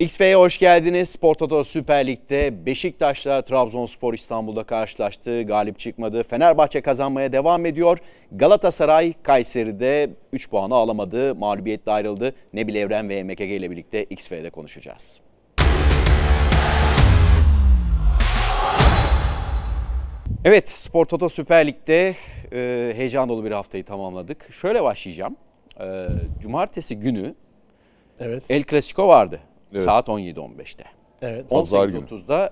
XF'ye hoş geldiniz. Spor Toto Süper Lig'de Beşiktaş'la Trabzonspor İstanbul'da karşılaştı. Galip çıkmadı. Fenerbahçe kazanmaya devam ediyor. Galatasaray Kayseri'de 3 puanı alamadı. Mağlubiyetle ayrıldı. Nebil Evren ve MKG ile birlikte XF'de konuşacağız. Evet, Spor Toto Süper Lig'de e, heyecan dolu bir haftayı tamamladık. Şöyle başlayacağım. E, cumartesi günü Evet. El Clasico vardı. Evet. Saat 17.15'te. Evet. Pazar 18.30'da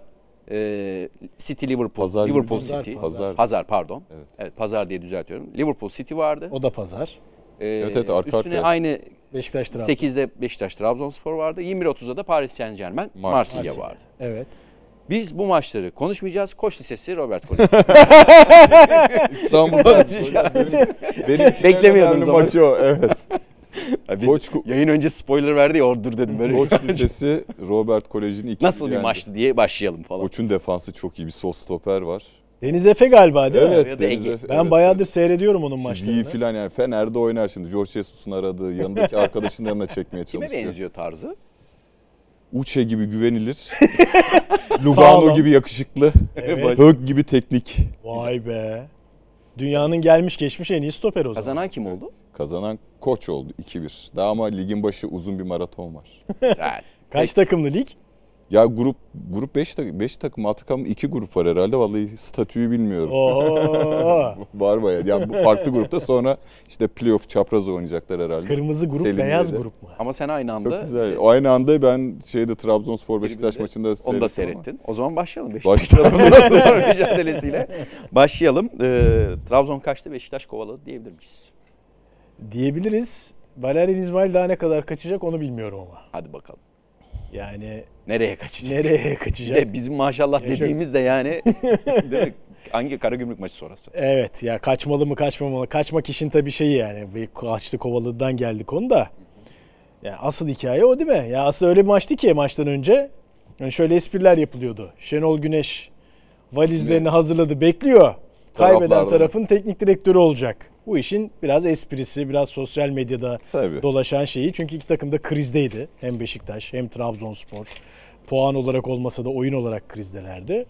e, City Liverpool, pazar Liverpool günü. City. Pazar, pazar. pardon. Evet. evet. pazar diye düzeltiyorum. Liverpool City vardı. O da pazar. Ee, evet evet arka Üstüne arka. aynı Beşiktaş Trabzon. 8'de Beşiktaş Trabzonspor vardı. 21.30'da da Paris Saint Germain Marsilya, vardı. Evet. Biz bu maçları konuşmayacağız. Koç Lisesi Robert Koç. İstanbul'da. benim, benim Beklemiyordunuz maçı o. Evet. Abi, Boç, yayın önce spoiler verdi ya dur dedim böyle. Boç şey. Lisesi Robert Koleji'nin ikinci Nasıl bir maçtı diye başlayalım falan. Boç'un defansı çok iyi bir sol stoper var. Deniz Efe galiba değil mi? Ya da Efe- Ben evet, bayağıdır seyrediyorum onun evet. maçlarını. Fiziği filan yani Fener'de oynar şimdi. George Jesus'un aradığı yanındaki arkadaşının yanına çekmeye Kime çalışıyor. benziyor tarzı? Uçe gibi güvenilir. Sağlam. Lugano gibi yakışıklı. Evet. Hög gibi teknik. Vay be. Dünyanın gelmiş geçmiş en iyi stoperi o zaman. Kazanan kim oldu? Kazanan koç oldu 2-1. Daha ama ligin başı uzun bir maraton var. Güzel. Kaç takımlı lig? Ya grup grup 5 takım, 5 takım altı takım 2 grup var herhalde. Vallahi statüyü bilmiyorum. var baya. Ya bu farklı grupta sonra işte playoff çapraz oynayacaklar herhalde. Kırmızı grup, Selim beyaz de. grup mu? Ama sen aynı anda Çok güzel. O aynı anda ben şeyde Trabzonspor Beşiktaş maçında Onu da seyrettin. Ama. O zaman başlayalım Beşiktaş. Başlayalım. mücadelesiyle. Başlayalım. Ee, Trabzon kaçtı, Beşiktaş kovaladı diyebilir miyiz? Diyebiliriz. Valerian İsmail daha ne kadar kaçacak onu bilmiyorum ama. Hadi bakalım. Yani nereye kaçacak? Nereye kaçacak? Bir de bizim maşallah Yaşar. dediğimiz de yani değil mi? hangi Karagümrük maçı sonrası? Evet ya kaçmalı mı kaçmamalı? Kaçmak işin tabii şeyi yani. Bir kaçtı Kovalı'dan geldik onu da. Ya asıl hikaye o değil mi? Ya aslında öyle bir maçtı ki maçtan önce. Yani şöyle espriler yapılıyordu. Şenol Güneş valizlerini ne? hazırladı, bekliyor. Kaybeden tarafın teknik direktörü olacak bu işin biraz esprisi, biraz sosyal medyada Tabii. dolaşan şeyi. Çünkü iki takım da krizdeydi. Hem Beşiktaş hem Trabzonspor. Puan olarak olmasa da oyun olarak krizdelerdi.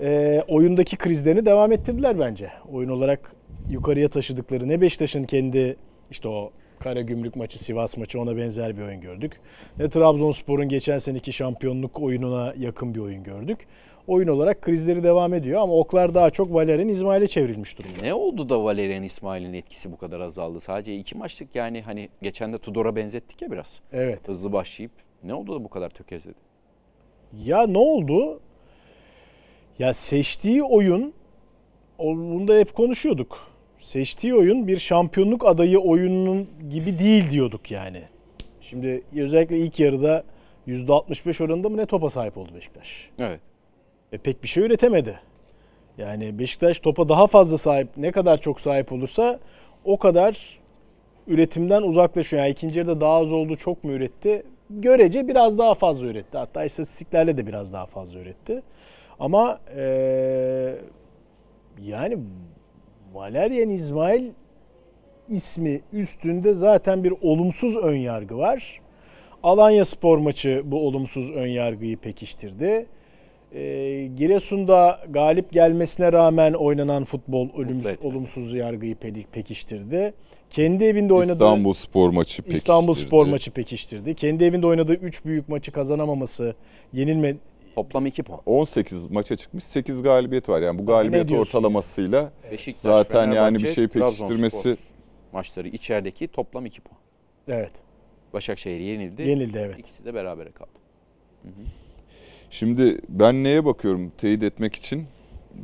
E, oyundaki krizlerini devam ettirdiler bence. Oyun olarak yukarıya taşıdıkları ne Beşiktaş'ın kendi işte o Kara Gümrük maçı, Sivas maçı ona benzer bir oyun gördük. Ne Trabzonspor'un geçen seneki şampiyonluk oyununa yakın bir oyun gördük oyun olarak krizleri devam ediyor ama oklar daha çok Valerian İsmail'e çevrilmiş durumda. Ne oldu da Valerian İsmail'in etkisi bu kadar azaldı? Sadece iki maçlık yani hani geçen de Tudor'a benzettik ya biraz. Evet. Hızlı başlayıp ne oldu da bu kadar tökezledi? Ya ne oldu? Ya seçtiği oyun bunu da hep konuşuyorduk. Seçtiği oyun bir şampiyonluk adayı oyununun gibi değil diyorduk yani. Şimdi özellikle ilk yarıda %65 oranında mı ne topa sahip oldu Beşiktaş? Evet e, pek bir şey üretemedi. Yani Beşiktaş topa daha fazla sahip, ne kadar çok sahip olursa o kadar üretimden uzaklaşıyor. Yani ikinci yarıda daha az oldu, çok mu üretti? Görece biraz daha fazla üretti. Hatta istatistiklerle de biraz daha fazla üretti. Ama ee, yani Valerian İsmail ismi üstünde zaten bir olumsuz ön yargı var. Alanya Spor maçı bu olumsuz ön yargıyı pekiştirdi e, Giresun'da galip gelmesine rağmen oynanan futbol ölümsüz, olumsuz yargıyı pekiştirdi. Kendi evinde oynadığı İstanbul Spor maçı pekiştirdi. İstanbul Spor maçı pekiştirdi. Kendi evinde oynadığı 3 büyük maçı kazanamaması, yenilme Toplam 2 puan. 18 maça çıkmış 8 galibiyet var. Yani bu galibiyet ortalamasıyla Beşiktaş, zaten Fenerbahçe, yani bir şey pekiştirmesi maçları içerideki toplam 2 puan. Evet. Başakşehir yenildi. Yenildi evet. İkisi de berabere kaldı. Hı hı. Şimdi ben neye bakıyorum teyit etmek için?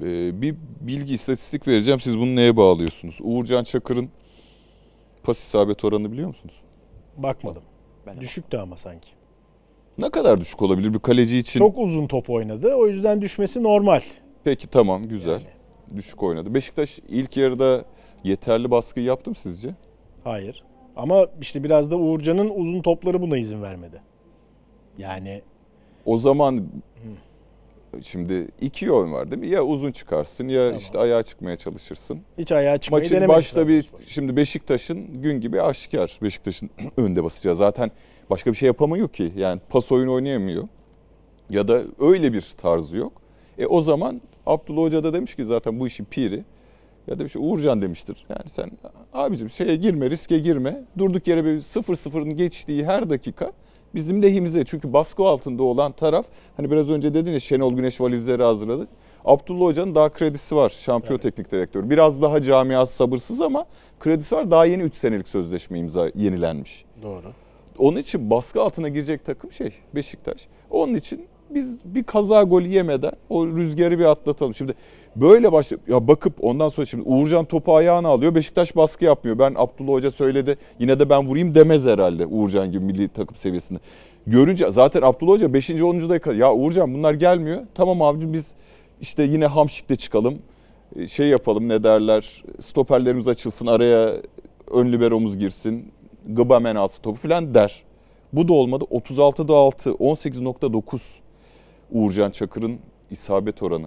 Ee, bir bilgi istatistik vereceğim. Siz bunu neye bağlıyorsunuz? Uğurcan Çakır'ın pas isabet oranı biliyor musunuz? Bakmadım. Ben Düşüktü ama sanki. Ne kadar düşük olabilir bir kaleci için? Çok uzun top oynadı. O yüzden düşmesi normal. Peki tamam güzel. Yani. Düşük oynadı. Beşiktaş ilk yarıda yeterli baskı yaptı mı sizce? Hayır. Ama işte biraz da Uğurcan'ın uzun topları buna izin vermedi. Yani o zaman şimdi iki yol var değil mi? Ya uzun çıkarsın ya tamam. işte ayağa çıkmaya çalışırsın. Hiç ayağa çıkmayı Maçın başta bir şimdi Beşiktaş'ın gün gibi aşikar. Beşiktaş'ın önde basacağı zaten başka bir şey yapamıyor ki. Yani pas oyunu oynayamıyor. Ya da öyle bir tarzı yok. E o zaman Abdullah Hoca da demiş ki zaten bu işin piri. Ya demiş Uğurcan demiştir. Yani sen abicim şeye girme, riske girme. Durduk yere bir 0-0'ın geçtiği her dakika bizim lehimize. Çünkü baskı altında olan taraf hani biraz önce dedin ya Şenol Güneş valizleri hazırladı. Abdullah Hoca'nın daha kredisi var şampiyon evet. teknik direktörü. Biraz daha camiası sabırsız ama kredisi var. Daha yeni 3 senelik sözleşme imza yenilenmiş. Doğru. Onun için baskı altına girecek takım şey Beşiktaş. Onun için biz bir kaza golü yemeden o rüzgarı bir atlatalım. Şimdi böyle başla ya bakıp ondan sonra şimdi Uğurcan topu ayağına alıyor. Beşiktaş baskı yapmıyor. Ben Abdullah Hoca söyledi. Yine de ben vurayım demez herhalde Uğurcan gibi milli takım seviyesinde. Görünce zaten Abdullah Hoca 5. 10. dakika ya Uğurcan bunlar gelmiyor. Tamam abicim biz işte yine hamşikle çıkalım. Şey yapalım ne derler? Stoperlerimiz açılsın araya ön liberomuz girsin. Gıba menası topu filan der. Bu da olmadı. 36'da 6, 18.9. Uğurcan Çakır'ın isabet oranı.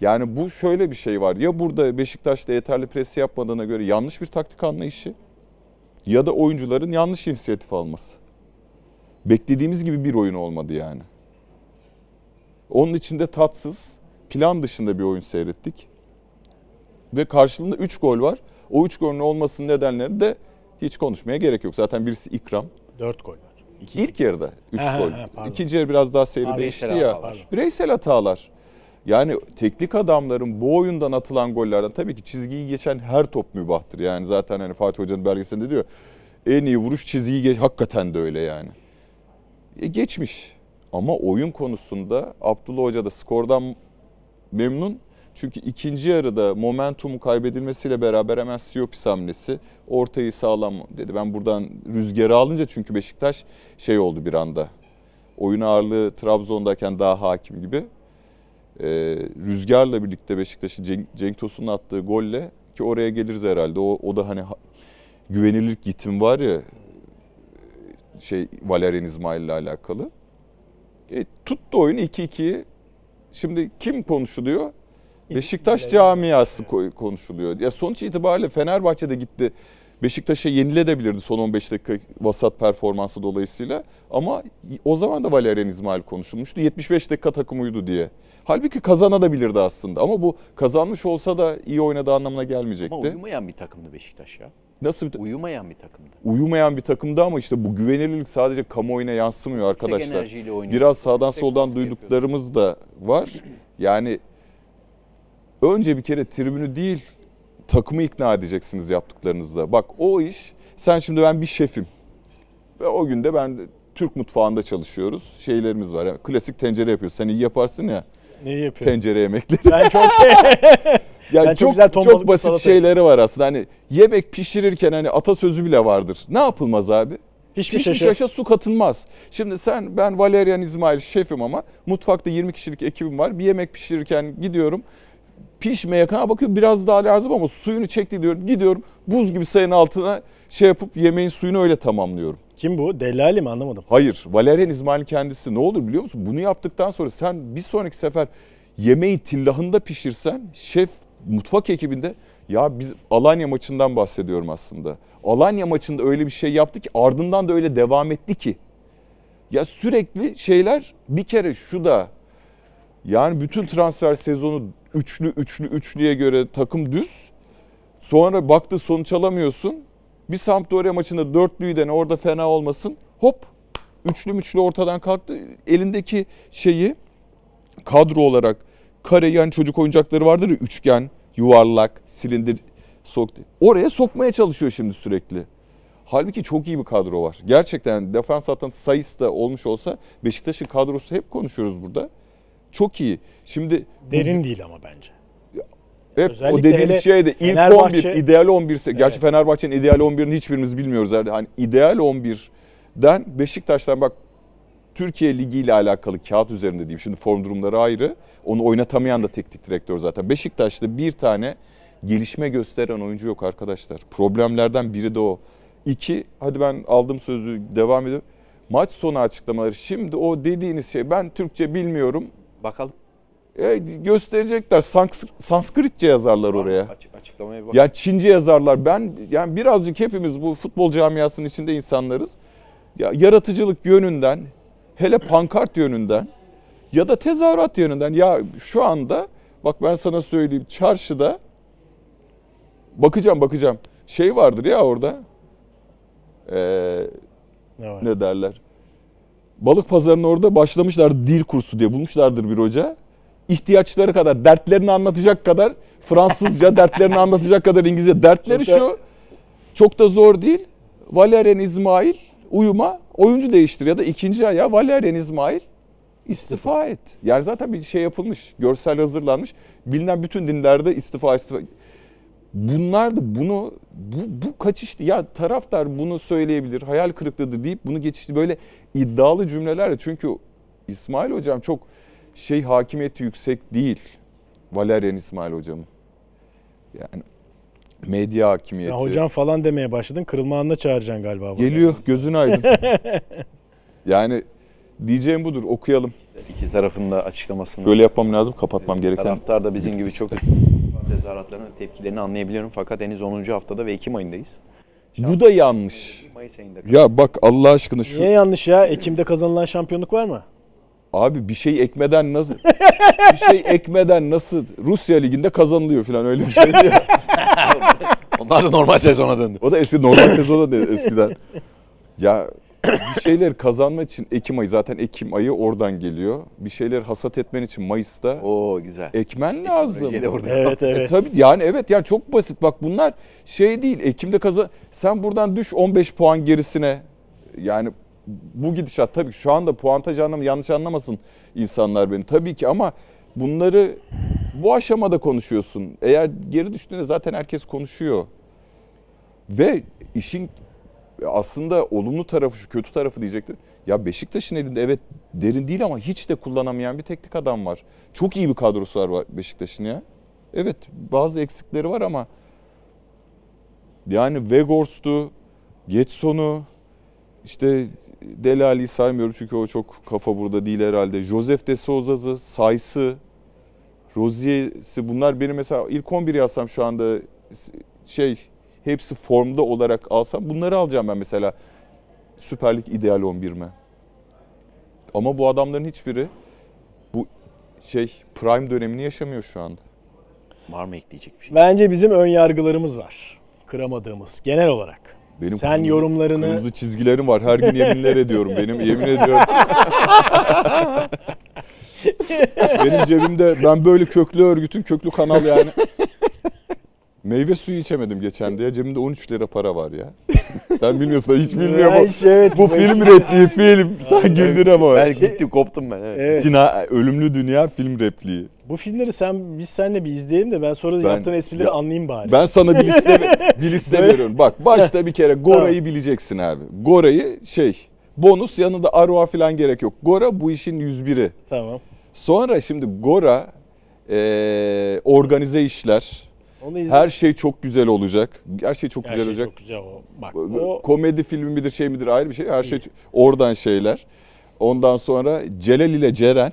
Yani bu şöyle bir şey var. Ya burada Beşiktaş'ta yeterli presi yapmadığına göre yanlış bir taktik anlayışı ya da oyuncuların yanlış inisiyatif alması. Beklediğimiz gibi bir oyun olmadı yani. Onun içinde tatsız, plan dışında bir oyun seyrettik. Ve karşılığında 3 gol var. O 3 golün olmasının nedenlerini de hiç konuşmaya gerek yok. Zaten birisi ikram. 4 gol. İki. İlk yarıda 3 gol. He, İkinci yarı biraz daha seyri Abi, değişti ya. Hatalar. Bireysel hatalar. Yani teknik adamların bu oyundan atılan gollerden tabii ki çizgiyi geçen her top mübahtır. Yani zaten hani Fatih Hoca'nın belgesinde diyor en iyi vuruş çizgiyi geç. Hakikaten de öyle yani. E, geçmiş. Ama oyun konusunda Abdullah Hoca da skordan memnun çünkü ikinci yarıda momentumu kaybedilmesiyle beraber hemen Siyopis hamlesi ortayı sağlam dedi. Ben buradan rüzgarı alınca çünkü Beşiktaş şey oldu bir anda. Oyun ağırlığı Trabzon'dayken daha hakim gibi. Ee, rüzgarla birlikte Beşiktaş'ın Cenk, Cenk Tosun'un attığı golle ki oraya geliriz herhalde. O, o da hani güvenilirlik gitim var ya şey Valerian İsmail ile alakalı. E, tuttu oyun 2-2. Şimdi kim konuşuluyor? Beşiktaş camiası yani. konuşuluyor. Ya sonuç itibariyle de gitti. Beşiktaş'a yeniledebilirdi son 15 dakika vasat performansı dolayısıyla. Ama o zaman da Valerian İsmail konuşulmuştu. 75 dakika takım uyudu diye. Halbuki kazanabilirdi aslında. Ama bu kazanmış olsa da iyi oynadığı anlamına gelmeyecekti. Ama uyumayan bir takımdı Beşiktaş ya. Nasıl bir ta- Uyumayan bir takımdı. Uyumayan bir takımdı ama işte bu güvenilirlik sadece kamuoyuna yansımıyor arkadaşlar. Biraz sağdan soldan duyduklarımız da var. Yani önce bir kere tribünü değil takımı ikna edeceksiniz yaptıklarınızla. Bak o iş sen şimdi ben bir şefim ve o günde ben Türk mutfağında çalışıyoruz. Şeylerimiz var. Yani klasik tencere yapıyoruz. Sen iyi yaparsın ya. Neyi yapıyorum? Tencere yemekleri. Ben çok şey- Yani çok, çok, çok basit salata. şeyleri var aslında. Hani yemek pişirirken hani atasözü bile vardır. Ne yapılmaz abi? Pişmiş, Pişmiş yaşa. yaşa su katılmaz. Şimdi sen ben Valerian İsmail şefim ama mutfakta 20 kişilik ekibim var. Bir yemek pişirirken gidiyorum pişmeye kadar bakıyor biraz daha lazım ama suyunu çekti diyorum. Gidiyorum buz gibi sayın altına şey yapıp yemeğin suyunu öyle tamamlıyorum. Kim bu? Dellali mi anlamadım. Hayır Valerian İsmail kendisi ne olur biliyor musun? Bunu yaptıktan sonra sen bir sonraki sefer yemeği tillahında pişirsen şef mutfak ekibinde ya biz Alanya maçından bahsediyorum aslında. Alanya maçında öyle bir şey yaptı ki ardından da öyle devam etti ki. Ya sürekli şeyler bir kere şu da yani bütün transfer sezonu üçlü üçlü üçlüye göre takım düz. Sonra baktı sonuç alamıyorsun. Bir Sampdoria maçında dörtlüyü dene orada fena olmasın. Hop üçlü üçlü ortadan kalktı. Elindeki şeyi kadro olarak kare yani çocuk oyuncakları vardır ya üçgen, yuvarlak, silindir soktu. Oraya sokmaya çalışıyor şimdi sürekli. Halbuki çok iyi bir kadro var. Gerçekten defans hattının sayısı da olmuş olsa Beşiktaş'ın kadrosu hep konuşuyoruz burada çok iyi. Şimdi derin bu, değil ama bence. Hep Özellikle o dediğimiz şey de ilk 11 ideal 11 ise evet. gerçi Fenerbahçe'nin ideal 11'ini hiçbirimiz bilmiyoruz herhalde. Hani ideal 11'den Beşiktaş'tan bak Türkiye Ligi ile alakalı kağıt üzerinde diyeyim. Şimdi form durumları ayrı. Onu oynatamayan da teknik direktör zaten. Beşiktaş'ta bir tane gelişme gösteren oyuncu yok arkadaşlar. Problemlerden biri de o. İki, hadi ben aldım sözü devam ediyorum. Maç sonu açıklamaları. Şimdi o dediğiniz şey ben Türkçe bilmiyorum Bakalım. E, gösterecekler. Sanskr Sanskritçe yazarlar tamam, oraya. Açık, açıklamaya bak. Ya Çince yazarlar. Ben yani birazcık hepimiz bu futbol camiasının içinde insanlarız. Ya yaratıcılık yönünden, hele pankart yönünden ya da tezahürat yönünden ya şu anda bak ben sana söyleyeyim çarşıda bakacağım bakacağım şey vardır ya orada. Ee, ne, var? ne derler? balık pazarının orada başlamışlar dil kursu diye bulmuşlardır bir hoca. İhtiyaçları kadar, dertlerini anlatacak kadar Fransızca, dertlerini anlatacak kadar İngilizce. Dertleri şu, çok da zor değil. Valerian İsmail uyuma, oyuncu değiştir ya da ikinci aya Valerian İsmail istifa et. Yani zaten bir şey yapılmış, görsel hazırlanmış. Bilinen bütün dinlerde istifa istifa bunlar da bunu bu, bu kaçıştı ya taraftar bunu söyleyebilir hayal kırıklığıdır deyip bunu geçişti böyle iddialı cümlelerle çünkü İsmail hocam çok şey hakimiyeti yüksek değil Valerian İsmail hocamın yani medya hakimiyeti. Ya hocam falan demeye başladın kırılma anına çağıracaksın galiba. Geliyor yani. gözün aydın. yani diyeceğim budur okuyalım. İki tarafın da açıklamasını. Şöyle yapmam lazım kapatmam gereken. Taraftar da bizim gibi şey çok tezahüratlarını, tepkilerini anlayabiliyorum. Fakat henüz 10. haftada ve Ekim ayındayız. Bu da yanlış. Mayıs ayında. Ya bak Allah aşkına şu... Niye yanlış ya? Ekim'de kazanılan şampiyonluk var mı? Abi bir şey ekmeden nasıl bir şey ekmeden nasıl Rusya liginde kazanılıyor falan öyle bir şey diyor. Onlar da normal sezona döndü. O da eski normal sezona döndü eskiden. Ya bir şeyler kazanma için Ekim ayı zaten Ekim ayı oradan geliyor. Bir şeyler hasat etmen için Mayıs'ta Oo güzel. ekmen lazım. Ekim orada. Evet e, evet. E, tabii yani evet yani çok basit. Bak bunlar şey değil. Ekim'de kazan. sen buradan düş 15 puan gerisine. Yani bu gidişat tabii şu anda puantaj anlamı yanlış anlamasın insanlar beni. Tabii ki ama bunları bu aşamada konuşuyorsun. Eğer geri düştüğünde zaten herkes konuşuyor. Ve işin aslında olumlu tarafı şu kötü tarafı diyecektim. Ya Beşiktaş'ın elinde evet derin değil ama hiç de kullanamayan bir teknik adam var. Çok iyi bir kadrosu var Beşiktaş'ın ya. Evet bazı eksikleri var ama yani Vegors'tu, Getson'u, işte Delali saymıyorum çünkü o çok kafa burada değil herhalde. Joseph de Souza'sı, Saysı, Rozier'si bunlar benim mesela ilk 11'i yazsam şu anda şey hepsi formda olarak alsam bunları alacağım ben mesela Süper Lig ideal 11'me. Ama bu adamların hiçbiri bu şey prime dönemini yaşamıyor şu anda. Var mı ekleyecek bir şey? Bence bizim ön yargılarımız var. Kıramadığımız genel olarak. Benim Sen kırmızı, yorumlarını... Kırmızı çizgilerim var. Her gün yeminler ediyorum. Benim yemin ediyorum. Benim cebimde ben böyle köklü örgütün köklü kanal yani. Meyve suyu içemedim geçen diye. Cebimde 13 lira para var ya. Sen bilmiyorsun hiç bilmiyor bu. evet, bu film repliği film. Sen güldün ama. Ben şey- gitti koptum ben. Evet. Evet. Cina, ölümlü dünya film repliği. Bu filmleri sen biz seninle bir izleyelim de ben sonra Ben- yaptığın esprileri Ya- anlayayım bari. Ben sana bir liste, bir liste veriyorum. Bak başta bir kere Gora'yı bileceksin abi. Gora'yı şey bonus yanında Aroa falan gerek yok. Gora bu işin 101'i. Tamam. Sonra şimdi Gora eee, organize işler. Onu Her şey çok güzel olacak. Her şey çok Her güzel şey olacak. çok güzel o. Bak, o... Komedi filmi midir şey midir ayrı bir şey. Her şey oradan şeyler. Ondan sonra Celal ile Ceren.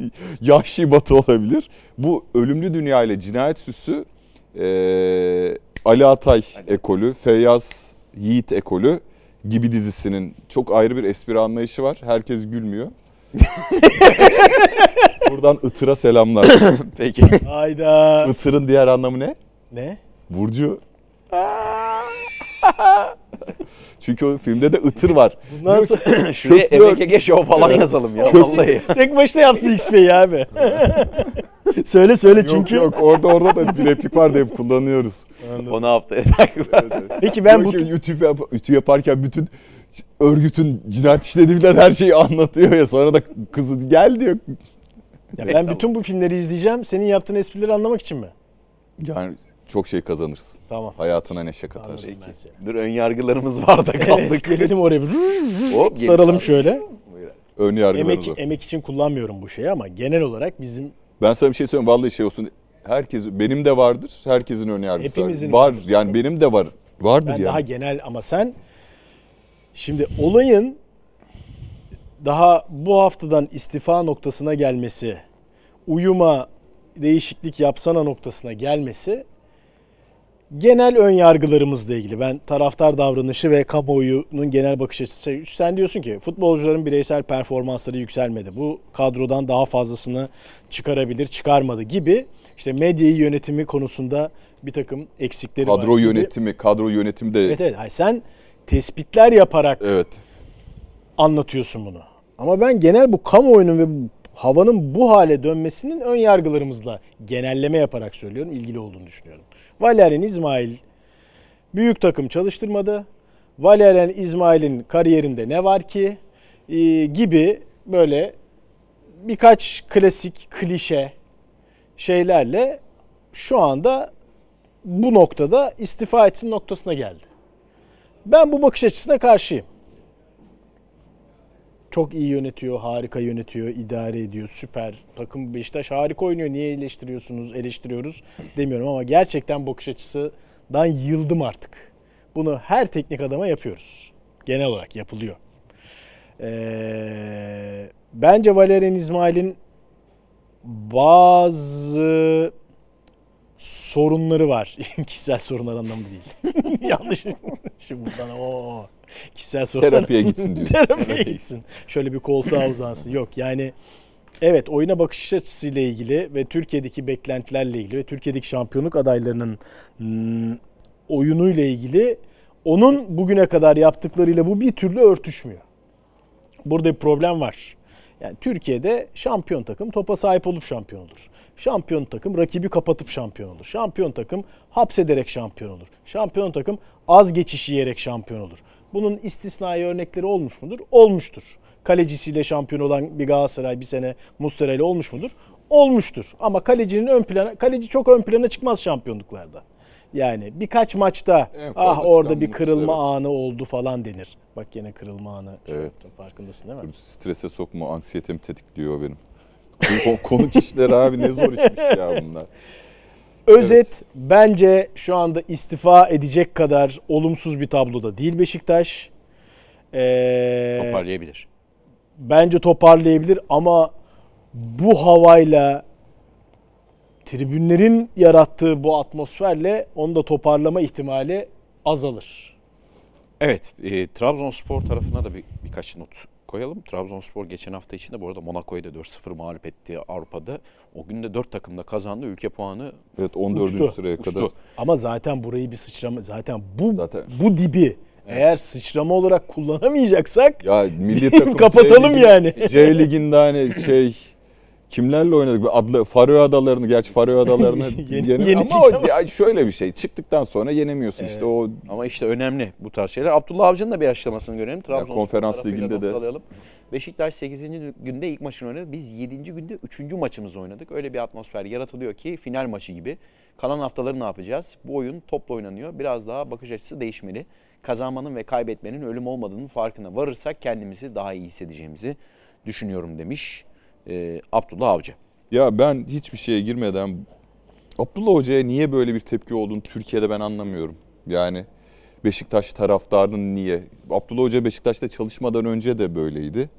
Yahşi Batı olabilir. Bu Ölümlü Dünya ile Cinayet Süsü e, Ali Atay Ali. ekolü, Feyyaz Yiğit ekolü gibi dizisinin çok ayrı bir espri anlayışı var. Herkes gülmüyor. Buradan Itır'a selamlar. Peki. Hayda. Itır'ın diğer anlamı ne? Ne? Burcu. Çünkü o filmde de ıtır var. Bundan Diyor ki, sonra şuraya EBKG show falan yazalım ya Çöp- vallahi. Tek başına yapsın XP'yi abi. söyle söyle Yok çünkü. yok orada orada da bir replik var da hep kullanıyoruz. Onu haftaya sakla. Peki ben bu YouTube, yap- YouTube yaparken bütün örgütün cinayet işlediği her şeyi anlatıyor ya. Sonra da kızın gel diyor ya ben bütün bu filmleri izleyeceğim. Senin yaptığın esprileri anlamak için mi? Yani çok şey kazanırsın. Tamam. Hayatına neşe katar. Anladım ben Dur ön yargılarımız var da Evet, kaldık. gelelim oraya. bir- Hop, Saralım sardık. şöyle. Ön yargılarımız Emek, var. emek için kullanmıyorum bu şeyi ama genel olarak bizim Ben sana bir şey söyleyeyim. Vallahi şey olsun. Herkes, benim de vardır. Herkesin ön yargısı Hepimizin var. Var. Yani benim de var. Vardır Ben yani. daha genel ama sen şimdi olayın daha bu haftadan istifa noktasına gelmesi, uyuma değişiklik yapsana noktasına gelmesi genel ön yargılarımızla ilgili. Ben taraftar davranışı ve kamuoyunun genel bakış açısı. Sen diyorsun ki futbolcuların bireysel performansları yükselmedi. Bu kadrodan daha fazlasını çıkarabilir, çıkarmadı gibi. İşte medyayı yönetimi konusunda bir takım eksikleri kadro var. Kadro yönetimi, kadro yönetimi de... Evet, evet. Hayır, sen tespitler yaparak evet. anlatıyorsun bunu. Ama ben genel bu kamuoyunun ve havanın bu hale dönmesinin ön yargılarımızla genelleme yaparak söylüyorum ilgili olduğunu düşünüyorum. Valerian İsmail büyük takım çalıştırmadı. Valerian İsmail'in kariyerinde ne var ki ee, gibi böyle birkaç klasik klişe şeylerle şu anda bu noktada istifa etsin noktasına geldi. Ben bu bakış açısına karşıyım. Çok iyi yönetiyor, harika yönetiyor, idare ediyor, süper. Takım Beşiktaş harika oynuyor. Niye eleştiriyorsunuz, eleştiriyoruz demiyorum ama gerçekten bakış açısından yıldım artık. Bunu her teknik adama yapıyoruz. Genel olarak yapılıyor. Ee, bence Valerian İsmail'in bazı sorunları var. Kişisel sorunlar anlamında değil. Yanlış. Şimdi buradan o. kişisel sorunlar. Terapiye gitsin diyor. Terapiye gitsin. Şöyle bir koltuğa uzansın. Yok yani evet oyuna bakış açısıyla ilgili ve Türkiye'deki beklentilerle ilgili ve Türkiye'deki şampiyonluk adaylarının hmm, oyunuyla ilgili onun bugüne kadar yaptıklarıyla bu bir türlü örtüşmüyor. Burada bir problem var. Yani Türkiye'de şampiyon takım topa sahip olup şampiyon olur. Şampiyon takım rakibi kapatıp şampiyon olur. Şampiyon takım hapsederek şampiyon olur. Şampiyon takım az geçiş yiyerek şampiyon olur. Bunun istisnai örnekleri olmuş mudur? Olmuştur. Kalecisiyle şampiyon olan bir Galatasaray bir sene Muslera ile olmuş mudur? Olmuştur. Ama kalecinin ön plana, kaleci çok ön plana çıkmaz şampiyonluklarda. Yani birkaç maçta ah orada bir kırılma Muslera. anı oldu falan denir. Bak yine kırılma anı. Evet. farkındasın değil mi? Strese sokma, anksiyetemi tetikliyor benim. Konuk işler abi ne zor işmiş ya bunlar. Özet evet. bence şu anda istifa edecek kadar olumsuz bir tabloda değil Beşiktaş. Ee, toparlayabilir. Bence toparlayabilir ama bu havayla tribünlerin yarattığı bu atmosferle onu da toparlama ihtimali azalır. Evet, e, Trabzonspor tarafına da bir, birkaç not koyalım. Trabzonspor geçen hafta içinde bu arada Monaco'yu da 4-0 mağlup etti Avrupa'da. O gün de 4 takımda kazandı. Ülke puanı Evet 14. Uçtu. sıraya uçtu. kadar. Ama zaten burayı bir sıçrama zaten bu Zaten- bu dibi eğer sıçrama olarak kullanamayacaksak Ya milli takım kapatalım C yani. C liginde hani şey kimlerle oynadık? Adlı Faroe Adalarını, gerçi Faroe Adalarını yeni, yeni, ama o şöyle bir şey. Çıktıktan sonra yenemiyorsun evet. işte o. Ama işte önemli bu tarz şeyler. Abdullah Avcı'nın da bir açıklamasını görelim. Trabzon konferans liginde de. Alalım. Beşiktaş 8. günde ilk maçını oynadı. Biz 7. günde 3. maçımızı oynadık. Öyle bir atmosfer yaratılıyor ki final maçı gibi. Kalan haftaları ne yapacağız? Bu oyun topla oynanıyor. Biraz daha bakış açısı değişmeli. Kazanmanın ve kaybetmenin ölüm olmadığının farkına varırsak kendimizi daha iyi hissedeceğimizi düşünüyorum demiş e, Abdullah Avcı. Ya ben hiçbir şeye girmeden Abdullah Hoca'ya niye böyle bir tepki olduğunu Türkiye'de ben anlamıyorum. Yani Beşiktaş taraftarının niye? Abdullah Hoca Beşiktaş'ta çalışmadan önce de böyleydi.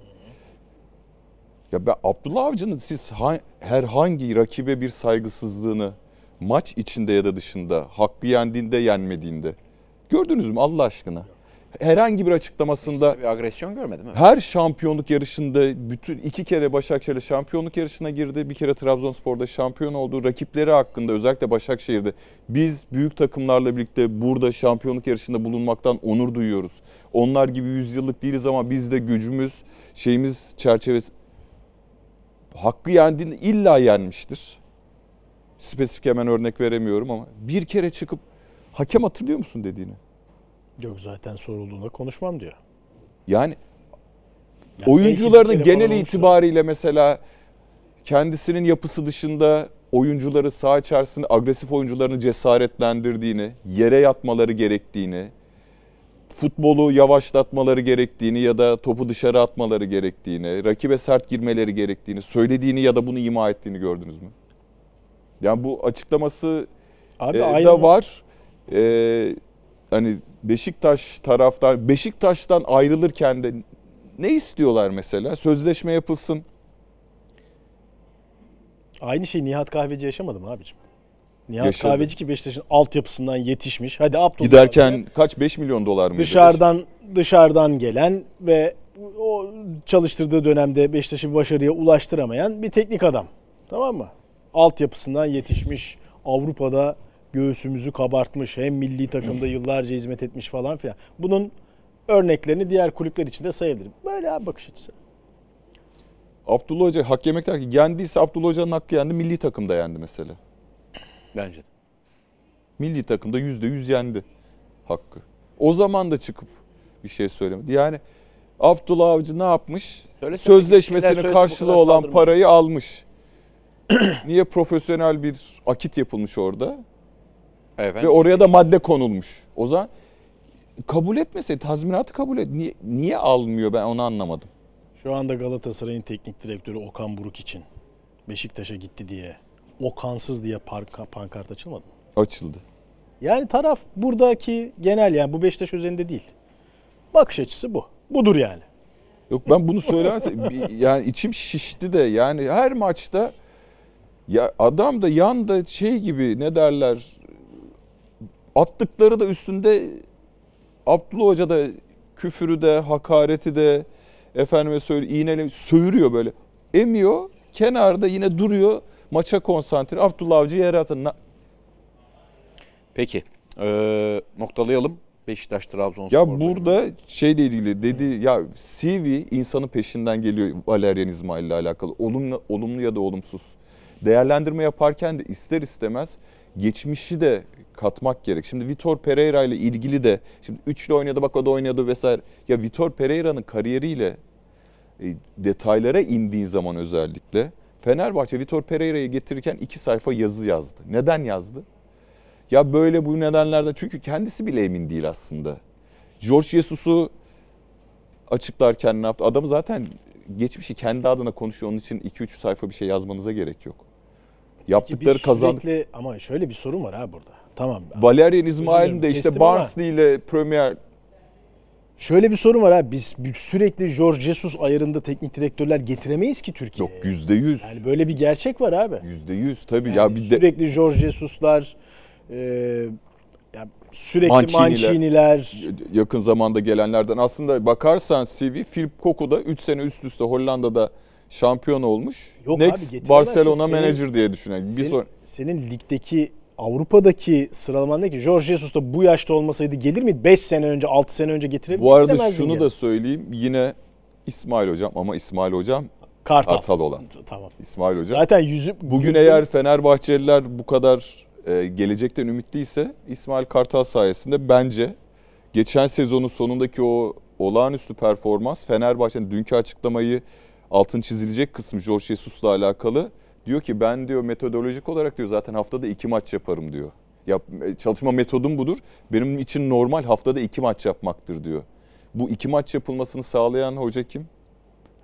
Ya ben Abdullah Avcı'nın siz ha, herhangi rakibe bir saygısızlığını maç içinde ya da dışında hakkı yendiğinde yenmediğinde gördünüz mü Allah aşkına? herhangi bir açıklamasında işte bir agresyon görmedim. Evet. Her şampiyonluk yarışında bütün iki kere Başakşehir'e şampiyonluk yarışına girdi. Bir kere Trabzonspor'da şampiyon oldu. Rakipleri hakkında özellikle Başakşehir'de biz büyük takımlarla birlikte burada şampiyonluk yarışında bulunmaktan onur duyuyoruz. Onlar gibi yüzyıllık değiliz ama biz de gücümüz, şeyimiz çerçevesi hakkı yendiğini illa yenmiştir. Spesifik hemen örnek veremiyorum ama bir kere çıkıp hakem hatırlıyor musun dediğini. Yok zaten sorulduğunda konuşmam diyor. Yani, yani oyuncuların genel itibariyle mesela kendisinin yapısı dışında oyuncuları sağ içerisinde agresif oyuncularını cesaretlendirdiğini, yere yatmaları gerektiğini, futbolu yavaşlatmaları gerektiğini ya da topu dışarı atmaları gerektiğini, rakibe sert girmeleri gerektiğini, söylediğini ya da bunu ima ettiğini gördünüz mü? Yani bu açıklaması Abi e, da var. E, hani Beşiktaş taraftar Beşiktaş'tan ayrılırken de ne istiyorlar mesela? Sözleşme yapılsın. Aynı şey Nihat Kahveci yaşamadı mı abicim? Nihat Yaşadı. Kahveci ki Beşiktaş'ın altyapısından yetişmiş. Hadi Abdullah Giderken abi. kaç 5 milyon dolar mı? Dışarıdan Beşiktaş? dışarıdan gelen ve o çalıştırdığı dönemde Beşiktaş'ı başarıya ulaştıramayan bir teknik adam. Tamam mı? Altyapısından yetişmiş Avrupa'da göğsümüzü kabartmış. Hem milli takımda yıllarca hizmet etmiş falan filan. Bunun örneklerini diğer kulüpler için de sayabilirim. Böyle abi bakış açısı. Abdullah Hoca hak yemek der ki yendiyse Abdullah Hoca'nın hakkı yendi. Milli takımda yendi mesela. Bence de. Milli takımda yüzde yüz yendi hakkı. O zaman da çıkıp bir şey söylemedi. Yani Abdullah Avcı ne yapmış? Söylesene, Sözleşmesinin karşılığı olan parayı almış. Niye profesyonel bir akit yapılmış orada? Efendim? Ve oraya da madde konulmuş. O zaman kabul etmese tazminatı kabul et. Niye, niye almıyor ben onu anlamadım. Şu anda Galatasaray'ın teknik direktörü Okan Buruk için Beşiktaş'a gitti diye Okansız diye park, pankart açılmadı mı? Açıldı. Yani taraf buradaki genel yani bu Beşiktaş üzerinde değil. Bakış açısı bu. Budur yani. Yok ben bunu söylerse yani içim şişti de yani her maçta ya adam da yan da şey gibi ne derler attıkları da üstünde Abdullah Hoca da küfürü de hakareti de efendime söyle iğnele sövürüyor böyle. Emiyor kenarda yine duruyor maça konsantre. Abdullah Avcı yere atın. Peki ee, noktalayalım. Beşiktaş Trabzonspor. Ya burada şeyle ilgili dedi ya CV insanın peşinden geliyor Valerian İsmail ile alakalı. Olumlu, olumlu ya da olumsuz. Değerlendirme yaparken de ister istemez geçmişi de katmak gerek. Şimdi Vitor Pereira ile ilgili de şimdi üçlü oynadı bak o da oynadı vesaire. Ya Vitor Pereira'nın kariyeriyle e, detaylara indiği zaman özellikle Fenerbahçe Vitor Pereira'yı getirirken iki sayfa yazı yazdı. Neden yazdı? Ya böyle bu nedenlerden çünkü kendisi bile emin değil aslında. George Jesus'u açıklarken ne yaptı? Adam zaten geçmişi kendi adına konuşuyor. Onun için 2-3 sayfa bir şey yazmanıza gerek yok. Yaptıkları kazan. Sürekli, ama şöyle bir sorun var ha burada. Tamam. Valerian İsmail'in de işte Barnsley ama. ile Premier Şöyle bir sorun var ha biz sürekli George Jesus ayarında teknik direktörler getiremeyiz ki Türkiye'ye. Yok yüzde yüz. Yani böyle bir gerçek var abi. Yüzde yüz tabii. Yani ya bir sürekli de... George Jesus'lar, e, yani sürekli Mancini'ler, Mancini'ler. Yakın zamanda gelenlerden aslında bakarsan CV Philip Koku da 3 sene üst üste Hollanda'da şampiyon olmuş. Yok Next abi, Barcelona senin, manager diye düşünelim. Senin, bir son... senin ligdeki Avrupa'daki sıralamandaki George Jesus da bu yaşta olmasaydı gelir mi? 5 sene önce, 6 sene önce getirebilir Bu arada şunu yani. da söyleyeyim. Yine İsmail Hocam ama İsmail Hocam Kartal. Kartal olan. Tamam. İsmail Hocam. Zaten yüzüp Bugün yüzü... eğer Fenerbahçeliler bu kadar e, gelecekten ümitliyse İsmail Kartal sayesinde bence geçen sezonun sonundaki o olağanüstü performans Fenerbahçe'nin dünkü açıklamayı altın çizilecek kısmı George Jesus'la alakalı. Diyor ki ben diyor metodolojik olarak diyor zaten haftada iki maç yaparım diyor. Ya, e, çalışma metodum budur. Benim için normal haftada iki maç yapmaktır diyor. Bu iki maç yapılmasını sağlayan hoca kim?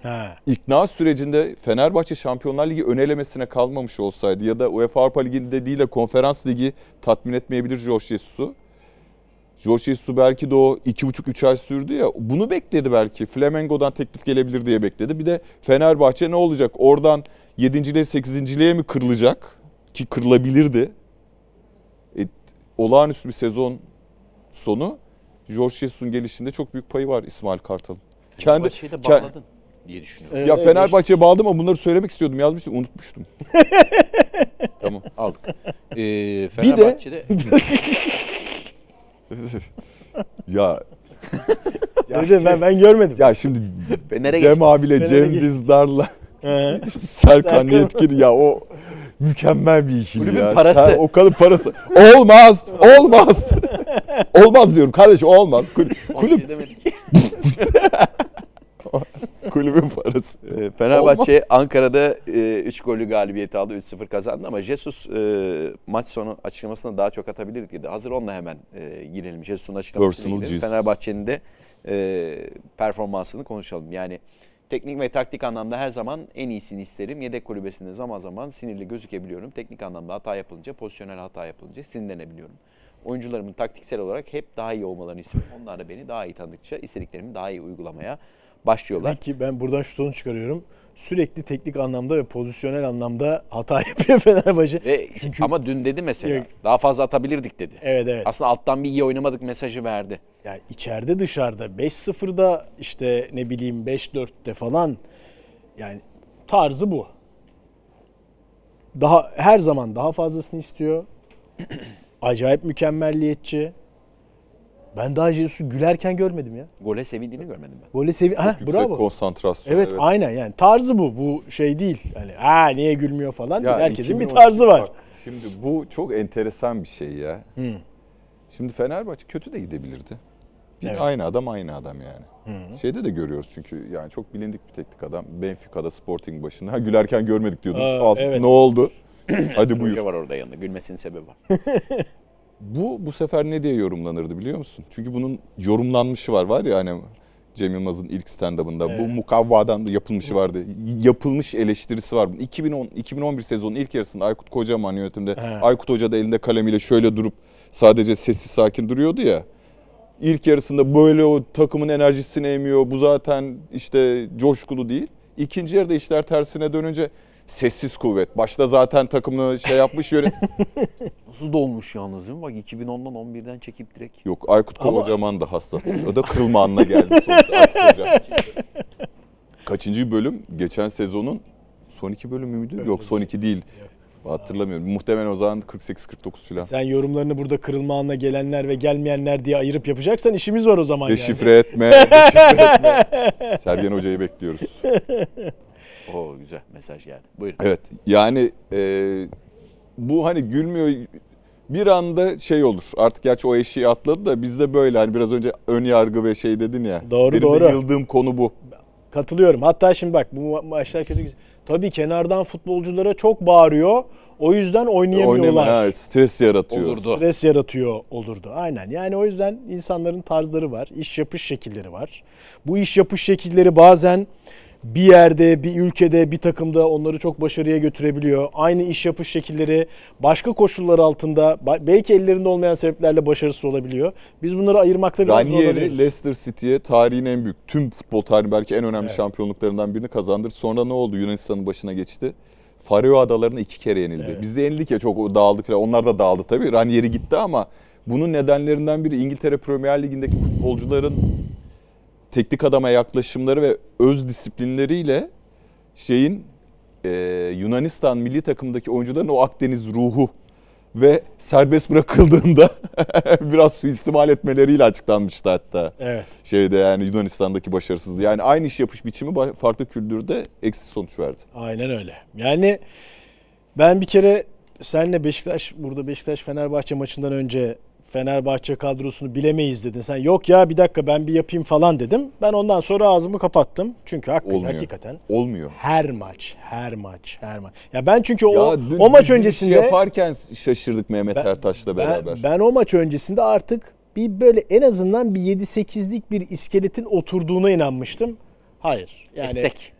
Ha. İkna sürecinde Fenerbahçe Şampiyonlar Ligi önelemesine kalmamış olsaydı ya da UEFA Avrupa Ligi'nde değil de Konferans Ligi tatmin etmeyebilir George Jesus'u. George Jesus belki de o 2,5-3 ay sürdü ya bunu bekledi belki. Flamengo'dan teklif gelebilir diye bekledi. Bir de Fenerbahçe ne olacak? Oradan 7.liğe 8.liğe mi kırılacak? Ki kırılabilirdi. E, olağanüstü bir sezon sonu. George Jesus'un gelişinde çok büyük payı var İsmail Kartal'ın. Kendi, bağladın diye düşünüyorum. Evet, ya Fenerbahçe'ye bağladım ama bunları söylemek istiyordum. Yazmıştım, unutmuştum. tamam. Aldık. Ee, Fenerbahçe'de... Bir de... ya ya şimdi, ben, ben görmedim. Ya şimdi Nereye Cem geçtim? abiyle, Nereye Cem geçtim? Dizdar'la Serkan Yetkin ya o mükemmel bir ikili Kulübün ya. parası. Sen, o kadar parası. olmaz, olmaz. olmaz diyorum kardeş. olmaz. Kulüp, kulüp. Şey kulübün parası. Ee, Fenerbahçe Olmaz. Ankara'da 3 e, gollü galibiyet aldı. 3-0 kazandı ama Jesus e, maç sonu açıklamasına daha çok atabilirdik Hazır onunla hemen e, girelim. Jesus'un açıklamasını girelim. Fenerbahçe'nin de e, performansını konuşalım. Yani teknik ve taktik anlamda her zaman en iyisini isterim. Yedek kulübesinde zaman zaman sinirli gözükebiliyorum. Teknik anlamda hata yapılınca, pozisyonel hata yapılınca sinirlenebiliyorum. Oyuncularımın taktiksel olarak hep daha iyi olmalarını istiyorum. Onlar da beni daha iyi tanıdıkça istediklerimi daha iyi uygulamaya, başlıyorlar. Ki ben buradan şu sonu çıkarıyorum sürekli teknik anlamda ve pozisyonel anlamda hata yapıyor Fenerbahçe. Ve Çünkü... Ama dün dedi mesela yok. daha fazla atabilirdik dedi. Evet evet. Aslında alttan bir iyi oynamadık mesajı verdi. yani içeride dışarıda 5-0'da işte ne bileyim 5-4'te falan yani tarzı bu. Daha her zaman daha fazlasını istiyor. Acayip mükemmelliyetçi. Ben daha Jesus'u gülerken görmedim ya. Gole sevindiğini görmedim ben. Gole sevin... Ha, yüksek bravo. konsantrasyon. Evet, evet, aynen yani tarzı bu. Bu şey değil. Hani ha niye gülmüyor falan ya Herkesin bir tarzı var. Bak, şimdi bu çok enteresan bir şey ya. Hmm. Şimdi Fenerbahçe kötü de gidebilirdi. Yine evet. aynı adam aynı adam yani. Hı-hı. Şeyde de görüyoruz çünkü yani çok bilindik bir teknik adam. Benfica'da Sporting başında. Ha, gülerken görmedik diyordunuz. Aa, Al, evet. Ne oldu? Hadi buyur. Var orada yanında. Gülmesinin sebebi var. Bu bu sefer ne diye yorumlanırdı biliyor musun? Çünkü bunun yorumlanmışı var var ya hani Cem Yılmaz'ın ilk stand-up'ında. Evet. Bu mukavvadan yapılmışı vardı. Yapılmış eleştirisi var. 2010 2011 sezonun ilk yarısında Aykut Kocaman yönetimde. He. Aykut Hoca da elinde kalemiyle şöyle durup sadece sessiz sakin duruyordu ya. İlk yarısında böyle o takımın enerjisini emiyor. Bu zaten işte coşkulu değil. İkinci yarıda işler tersine dönünce sessiz kuvvet. Başta zaten takımını şey yapmış yöre. Nasıl dolmuş yalnız değil mi? Bak 2010'dan 11'den çekip direkt. Yok Aykut Ama... Kocaman da hassas. O da kırılma anına geldi sonuçta Aykut Kaçıncı bölüm? Geçen sezonun son iki bölümü müydü? Yok son iki değil. Hatırlamıyorum. Aa. Muhtemelen o zaman 48-49 falan. Sen yorumlarını burada kırılma anına gelenler ve gelmeyenler diye ayırıp yapacaksan işimiz var o zaman. Deşifre yani. etme, deşifre etme. Sergen Hoca'yı bekliyoruz. O güzel mesaj geldi. Buyurun. Evet yani e, bu hani gülmüyor bir anda şey olur. Artık gerçi o eşiği atladı da bizde böyle hani biraz önce ön yargı ve şey dedin ya. Doğru doğru. Benim yıldığım konu bu. Katılıyorum. Hatta şimdi bak bu maçlar kötü. Tabii kenardan futbolculara çok bağırıyor. O yüzden oynayamıyorlar. Oynama, he, stres yaratıyor. Olurdu. Stres yaratıyor olurdu. Aynen. Yani o yüzden insanların tarzları var. iş yapış şekilleri var. Bu iş yapış şekilleri bazen bir yerde, bir ülkede, bir takımda onları çok başarıya götürebiliyor. Aynı iş yapış şekilleri başka koşullar altında belki ellerinde olmayan sebeplerle başarısı olabiliyor. Biz bunları ayırmakta biraz Ranieri Leicester City'ye tarihin en büyük, tüm futbol tarihinin belki en önemli evet. şampiyonluklarından birini kazandır. Sonra ne oldu? Yunanistan'ın başına geçti. Faroe Adaları'na iki kere yenildi. Evet. de yenildik ya çok dağıldık. falan. Onlar da dağıldı tabii. Ranieri gitti ama bunun nedenlerinden biri İngiltere Premier Ligi'ndeki futbolcuların teknik adama yaklaşımları ve öz disiplinleriyle şeyin e, Yunanistan milli takımdaki oyuncuların o Akdeniz ruhu ve serbest bırakıldığında biraz suistimal etmeleriyle açıklanmıştı hatta. Evet. Şeyde yani Yunanistan'daki başarısızlığı. Yani aynı iş yapış biçimi farklı kültürde eksik sonuç verdi. Aynen öyle. Yani ben bir kere senle Beşiktaş burada Beşiktaş Fenerbahçe maçından önce Fenerbahçe kadrosunu bilemeyiz dedin. Sen yok ya bir dakika ben bir yapayım falan dedim. Ben ondan sonra ağzımı kapattım. Çünkü hakikaten Olmuyor. hakikaten Olmuyor. Her maç, her maç, her maç. Ya ben çünkü ya o dün, o maç öncesinde şey yaparken şaşırdık Mehmet ben, Ertaş'la beraber. Ben, ben o maç öncesinde artık bir böyle en azından bir 7-8'lik bir iskeletin oturduğuna inanmıştım. Hayır. Yani Estek.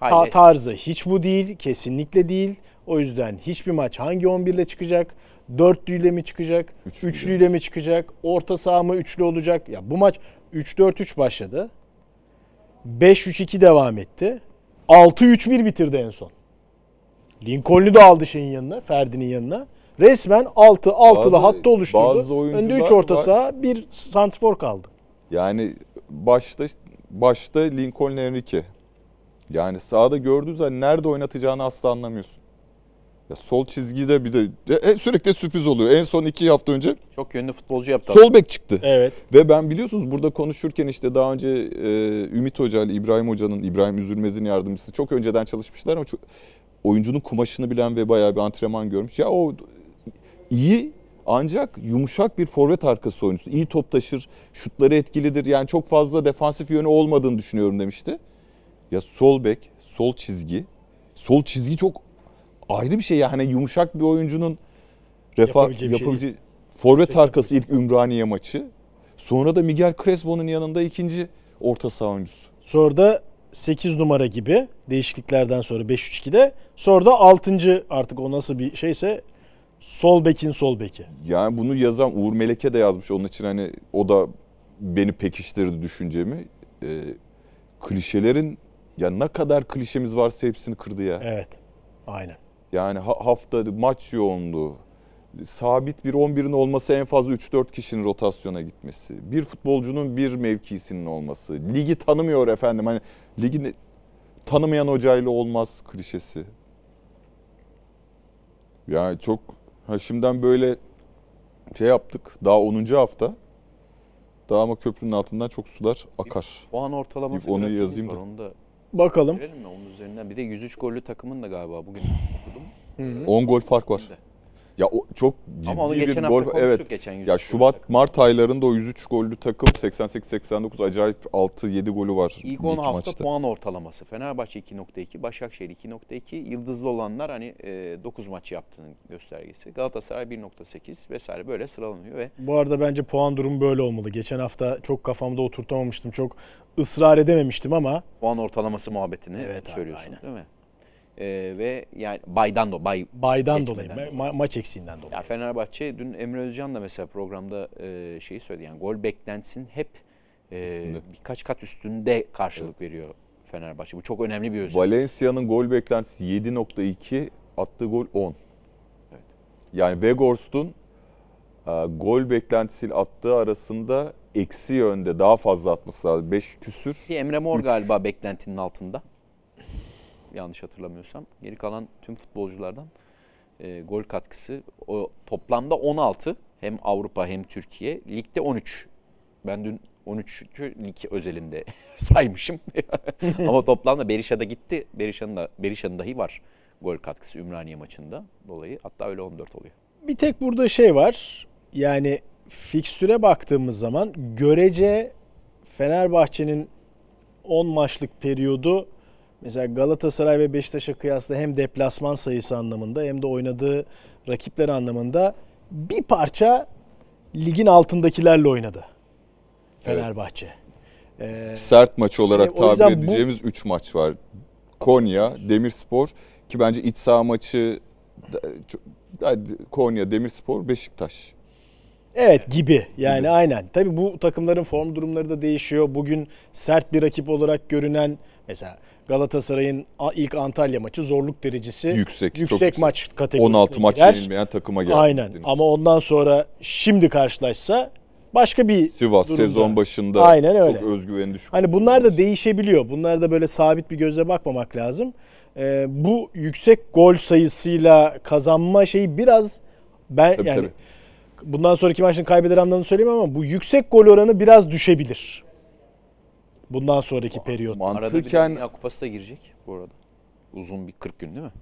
ta- tarzı hiç bu değil, kesinlikle değil. O yüzden hiçbir maç hangi 11 ile çıkacak? dörtlüyle mi çıkacak? Üçlüyle. üçlüyle mi çıkacak? Orta saha mı üçlü olacak? Ya bu maç 3-4-3 başladı. 5-3-2 devam etti. 6-3-1 bitirdi en son. Lincoln'u da aldı şeyin yanına, Ferdi'nin yanına. Resmen 6 6'lı hatta oluşturdu. Bazı Önde 3 orta var. saha, 1 santrfor kaldı. Yani başta başta Lincoln Enrique. Yani sahada gördüğün zaman hani nerede oynatacağını asla anlamıyorsun. Ya sol çizgide bir de e, sürekli sürpriz oluyor. En son iki hafta önce çok yönlü futbolcu yaptı. Sol bek çıktı. Evet. Ve ben biliyorsunuz burada konuşurken işte daha önce e, Ümit Hoca ile İbrahim Hoca'nın İbrahim Üzülmez'in yardımcısı çok önceden çalışmışlar ama çok, oyuncunun kumaşını bilen ve bayağı bir antrenman görmüş. Ya o iyi ancak yumuşak bir forvet arkası oyuncusu. İyi top taşır, şutları etkilidir. Yani çok fazla defansif yönü olmadığını düşünüyorum demişti. Ya sol bek, sol çizgi. Sol çizgi çok ayrı bir şey ya hani yumuşak bir oyuncunun refah yapabileceği, şey yapabileceği forvet şey arkası ilk Ümraniye maçı. Sonra da Miguel Crespo'nun yanında ikinci orta saha oyuncusu. Sonra da 8 numara gibi değişikliklerden sonra 5-3-2'de sonra da 6. artık o nasıl bir şeyse sol bekin sol beki. Yani bunu yazan Uğur Meleke de yazmış. Onun için hani o da beni pekiştirdi düşüncemi. Ee, klişelerin ya ne kadar klişemiz varsa hepsini kırdı ya. Evet. Aynen. Yani hafta maç yoğunluğu, sabit bir 11'in olması en fazla 3-4 kişinin rotasyona gitmesi. Bir futbolcunun bir mevkisinin olması. Ligi tanımıyor efendim. Hani ligi tanımayan hocayla olmaz klişesi. Yani çok ha şimdiden böyle şey yaptık. Daha 10. hafta. Daha ama köprünün altından çok sular akar. Puan ortalaması onu yazayım da. Onu da Bakalım. mi onun üzerinden? Bir de 103 gollü takımın da galiba bugün okudum. 10 gol fark var. Ya o çok ciddi Ama onu bir geçen gol. evet. Geçen ya Şubat takım. Mart aylarında o 103 gollü takım 88 89 acayip 6 7 golü var. İlk 10 hafta maçta. puan ortalaması. Fenerbahçe 2.2, Başakşehir 2.2. Yıldızlı olanlar hani 9 e, maç yaptığının göstergesi. Galatasaray 1.8 vesaire böyle sıralanıyor ve Bu arada bence puan durumu böyle olmalı. Geçen hafta çok kafamda oturtamamıştım. Çok ısrar edememiştim ama puan ortalaması muhabbetini evet, söylüyorsun aynen. değil mi? Ee, ve yani baydan do bay baydan dolayı Ma- maç eksiğinden dolayı. Ya Fenerbahçe dün Emre Özcan da mesela programda e, şeyi söyledi. Yani gol beklentisinin hep e, birkaç kat üstünde karşılık evet. veriyor Fenerbahçe. Bu çok önemli bir özellik. Valencia'nın gol beklentisi 7.2, attığı gol 10. Evet. Yani Weghorst'un e, gol beklentisiyle attığı arasında eksi yönde daha fazla atması lazım. 5 küsür. Emre Mor üç. galiba beklentinin altında yanlış hatırlamıyorsam. Geri kalan tüm futbolculardan e, gol katkısı o toplamda 16 hem Avrupa hem Türkiye. Ligde 13. Ben dün 13. lig özelinde saymışım. Ama toplamda Berisha'da gitti. Berisha'nın da Berisha'nın dahi var gol katkısı Ümraniye maçında dolayı. Hatta öyle 14 oluyor. Bir tek burada şey var. Yani fikstüre baktığımız zaman görece Fenerbahçe'nin 10 maçlık periyodu Mesela Galatasaray ve Beşiktaş'a kıyasla hem deplasman sayısı anlamında hem de oynadığı rakipler anlamında bir parça ligin altındakilerle oynadı Fenerbahçe. Evet. Ee, Sert maç olarak yani e, tabir edeceğimiz 3 bu... maç var. Konya, Demirspor ki bence iç saha maçı Konya, Demirspor, Beşiktaş. Evet gibi yani gibi. aynen. Tabii bu takımların form durumları da değişiyor. Bugün sert bir rakip olarak görünen mesela Galatasaray'ın ilk Antalya maçı zorluk derecesi yüksek, yüksek çok maç yüksek. 16 maç girer. yenilmeyen takıma geldi. Aynen gittiniz. ama ondan sonra şimdi karşılaşsa başka bir Sivas durumda. sezon başında Aynen öyle. çok özgüveni düşük. Hani bunlar da değişebiliyor. Bunlar da böyle sabit bir gözle bakmamak lazım. Ee, bu yüksek gol sayısıyla kazanma şeyi biraz ben tabii, yani tabii. bundan sonraki maçın kaybeder anlamını söyleyeyim ama bu yüksek gol oranı biraz düşebilir. Bundan sonraki periyot. Mantıken... Dünya Kupası da girecek bu arada. Uzun bir 40 gün değil mi?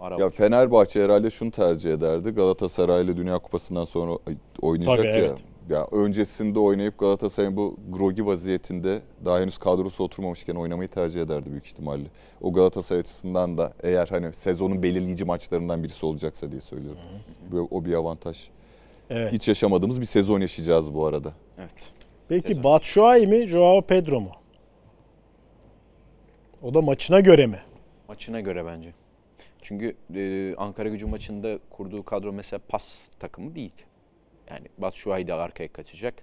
Araba. Ya Fenerbahçe herhalde şunu tercih ederdi. Galatasaray'la Dünya Kupası'ndan sonra oynayacak Tabii, ya. Evet. Ya öncesinde oynayıp Galatasaray'ın bu grogi vaziyetinde daha henüz kadrosu oturmamışken oynamayı tercih ederdi büyük ihtimalle. O Galatasaray açısından da eğer hani sezonun belirleyici maçlarından birisi olacaksa diye söylüyorum. Hı hı. O bir avantaj. Evet. Hiç yaşamadığımız bir sezon yaşayacağız bu arada. Evet. Peki Batshuayi mi, Joao Pedro mu? O da maçına göre mi? Maçına göre bence. Çünkü e, Ankara gücü maçında kurduğu kadro mesela pas takımı değil. Yani Batshuayi de arkaya kaçacak.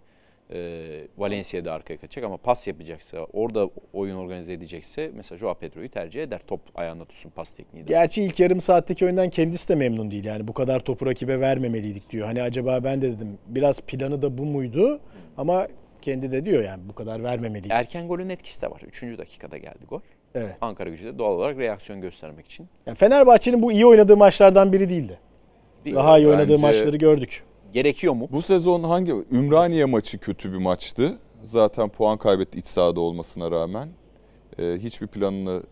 E, Valencia da arkaya kaçacak ama pas yapacaksa, orada oyun organize edecekse mesela Joao Pedro'yu tercih eder. Top ayağında tutsun pas tekniği de. Gerçi ilk yarım saatteki oyundan kendisi de memnun değil. Yani bu kadar topu rakibe vermemeliydik diyor. Hani acaba ben de dedim biraz planı da bu muydu? Ama kendi de diyor yani bu kadar vermemeliydik. Erken golün etkisi de var. Üçüncü dakikada geldi gol. Evet. Ankara gücü de doğal olarak reaksiyon göstermek için. Yani Fenerbahçe'nin bu iyi oynadığı maçlardan biri değildi. Değil Daha iyi oynadığı maçları gördük. Gerekiyor mu? Bu sezon hangi? Ümraniye maçı kötü bir maçtı. Zaten puan kaybetti iç sahada olmasına rağmen. Ee, hiçbir planını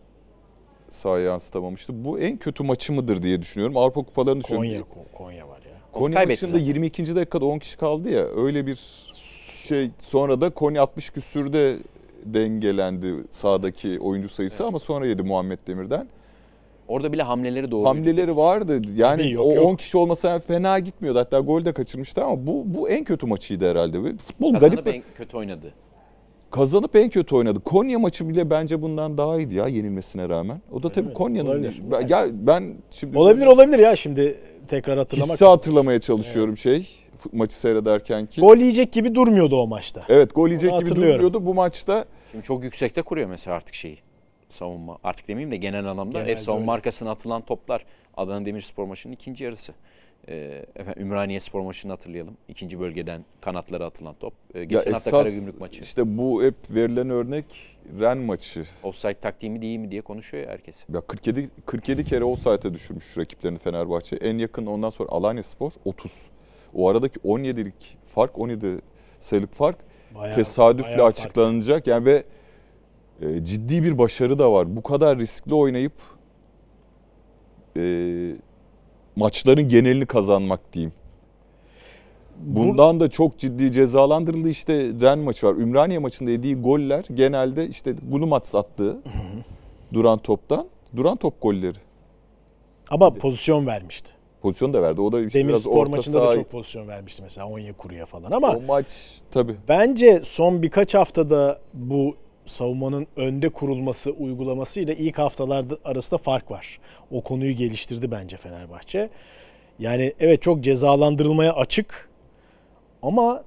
sahaya yansıtamamıştı. Bu en kötü maçı mıdır diye düşünüyorum. Avrupa kupalarını Konya, Konya var ya. Konya Kaybetti maçında zaten. 22. dakikada 10 kişi kaldı ya. Öyle bir şey sonra da Konya 60 küsürde dengelendi sağdaki oyuncu sayısı evet. ama sonra yedi Muhammed Demir'den. Orada bile hamleleri doğru. Hamleleri vardı. Yani Tabii, yok, o 10 kişi olmasa fena gitmiyordu. Hatta gol de kaçırmıştı ama bu bu en kötü maçıydı herhalde. Futbol Kazanıp garip. en kötü oynadı. Kazanıp en kötü oynadı. Konya maçı bile bence bundan daha iyiydi ya yenilmesine rağmen. O da Öyle tabii Konya'nın. Ya ben şimdi Olabilir olabilir ya şimdi tekrar hatırlamak Hissi lazım. hatırlamaya çalışıyorum evet. şey maçı seyrederken ki. Gol yiyecek gibi durmuyordu o maçta. Evet gol yiyecek gibi durmuyordu. Bu maçta Şimdi çok yüksekte kuruyor mesela artık şeyi. Savunma. Artık demeyeyim de genel anlamda genel hep savunma arkasına atılan toplar. Adana Demirspor maçının ikinci yarısı. Ee, efendim Ümraniye spor maçını hatırlayalım. İkinci bölgeden kanatlara atılan top. Ee, geçen ya hafta Karagümrük maçı. İşte bu hep verilen örnek Ren maçı. Offside taktiği mi değil mi diye konuşuyor ya herkes. Ya 47 47 kere offside'e düşürmüş rakiplerini Fenerbahçe. En yakın ondan sonra Alanya Spor 30. O aradaki 17'lik fark 17 sayılık fark bayağı, tesadüfle bayağı açıklanacak. Fark. Yani ve e, ciddi bir başarı da var. Bu kadar riskli oynayıp e, maçların genelini kazanmak diyeyim. Bundan da çok ciddi cezalandırıldı işte Ren maçı var. Ümraniye maçında yediği goller genelde işte bunu Gulumats attığı duran toptan duran top golleri. Ama pozisyon vermişti. Pozisyon da verdi. O da işte Demir biraz Spor orta maçında sahi... da çok pozisyon vermişti mesela Onyekuru'ya falan ama o maç tabii. Bence son birkaç haftada bu savunmanın önde kurulması uygulaması ile ilk haftalar arasında fark var. O konuyu geliştirdi bence Fenerbahçe. Yani evet çok cezalandırılmaya açık ama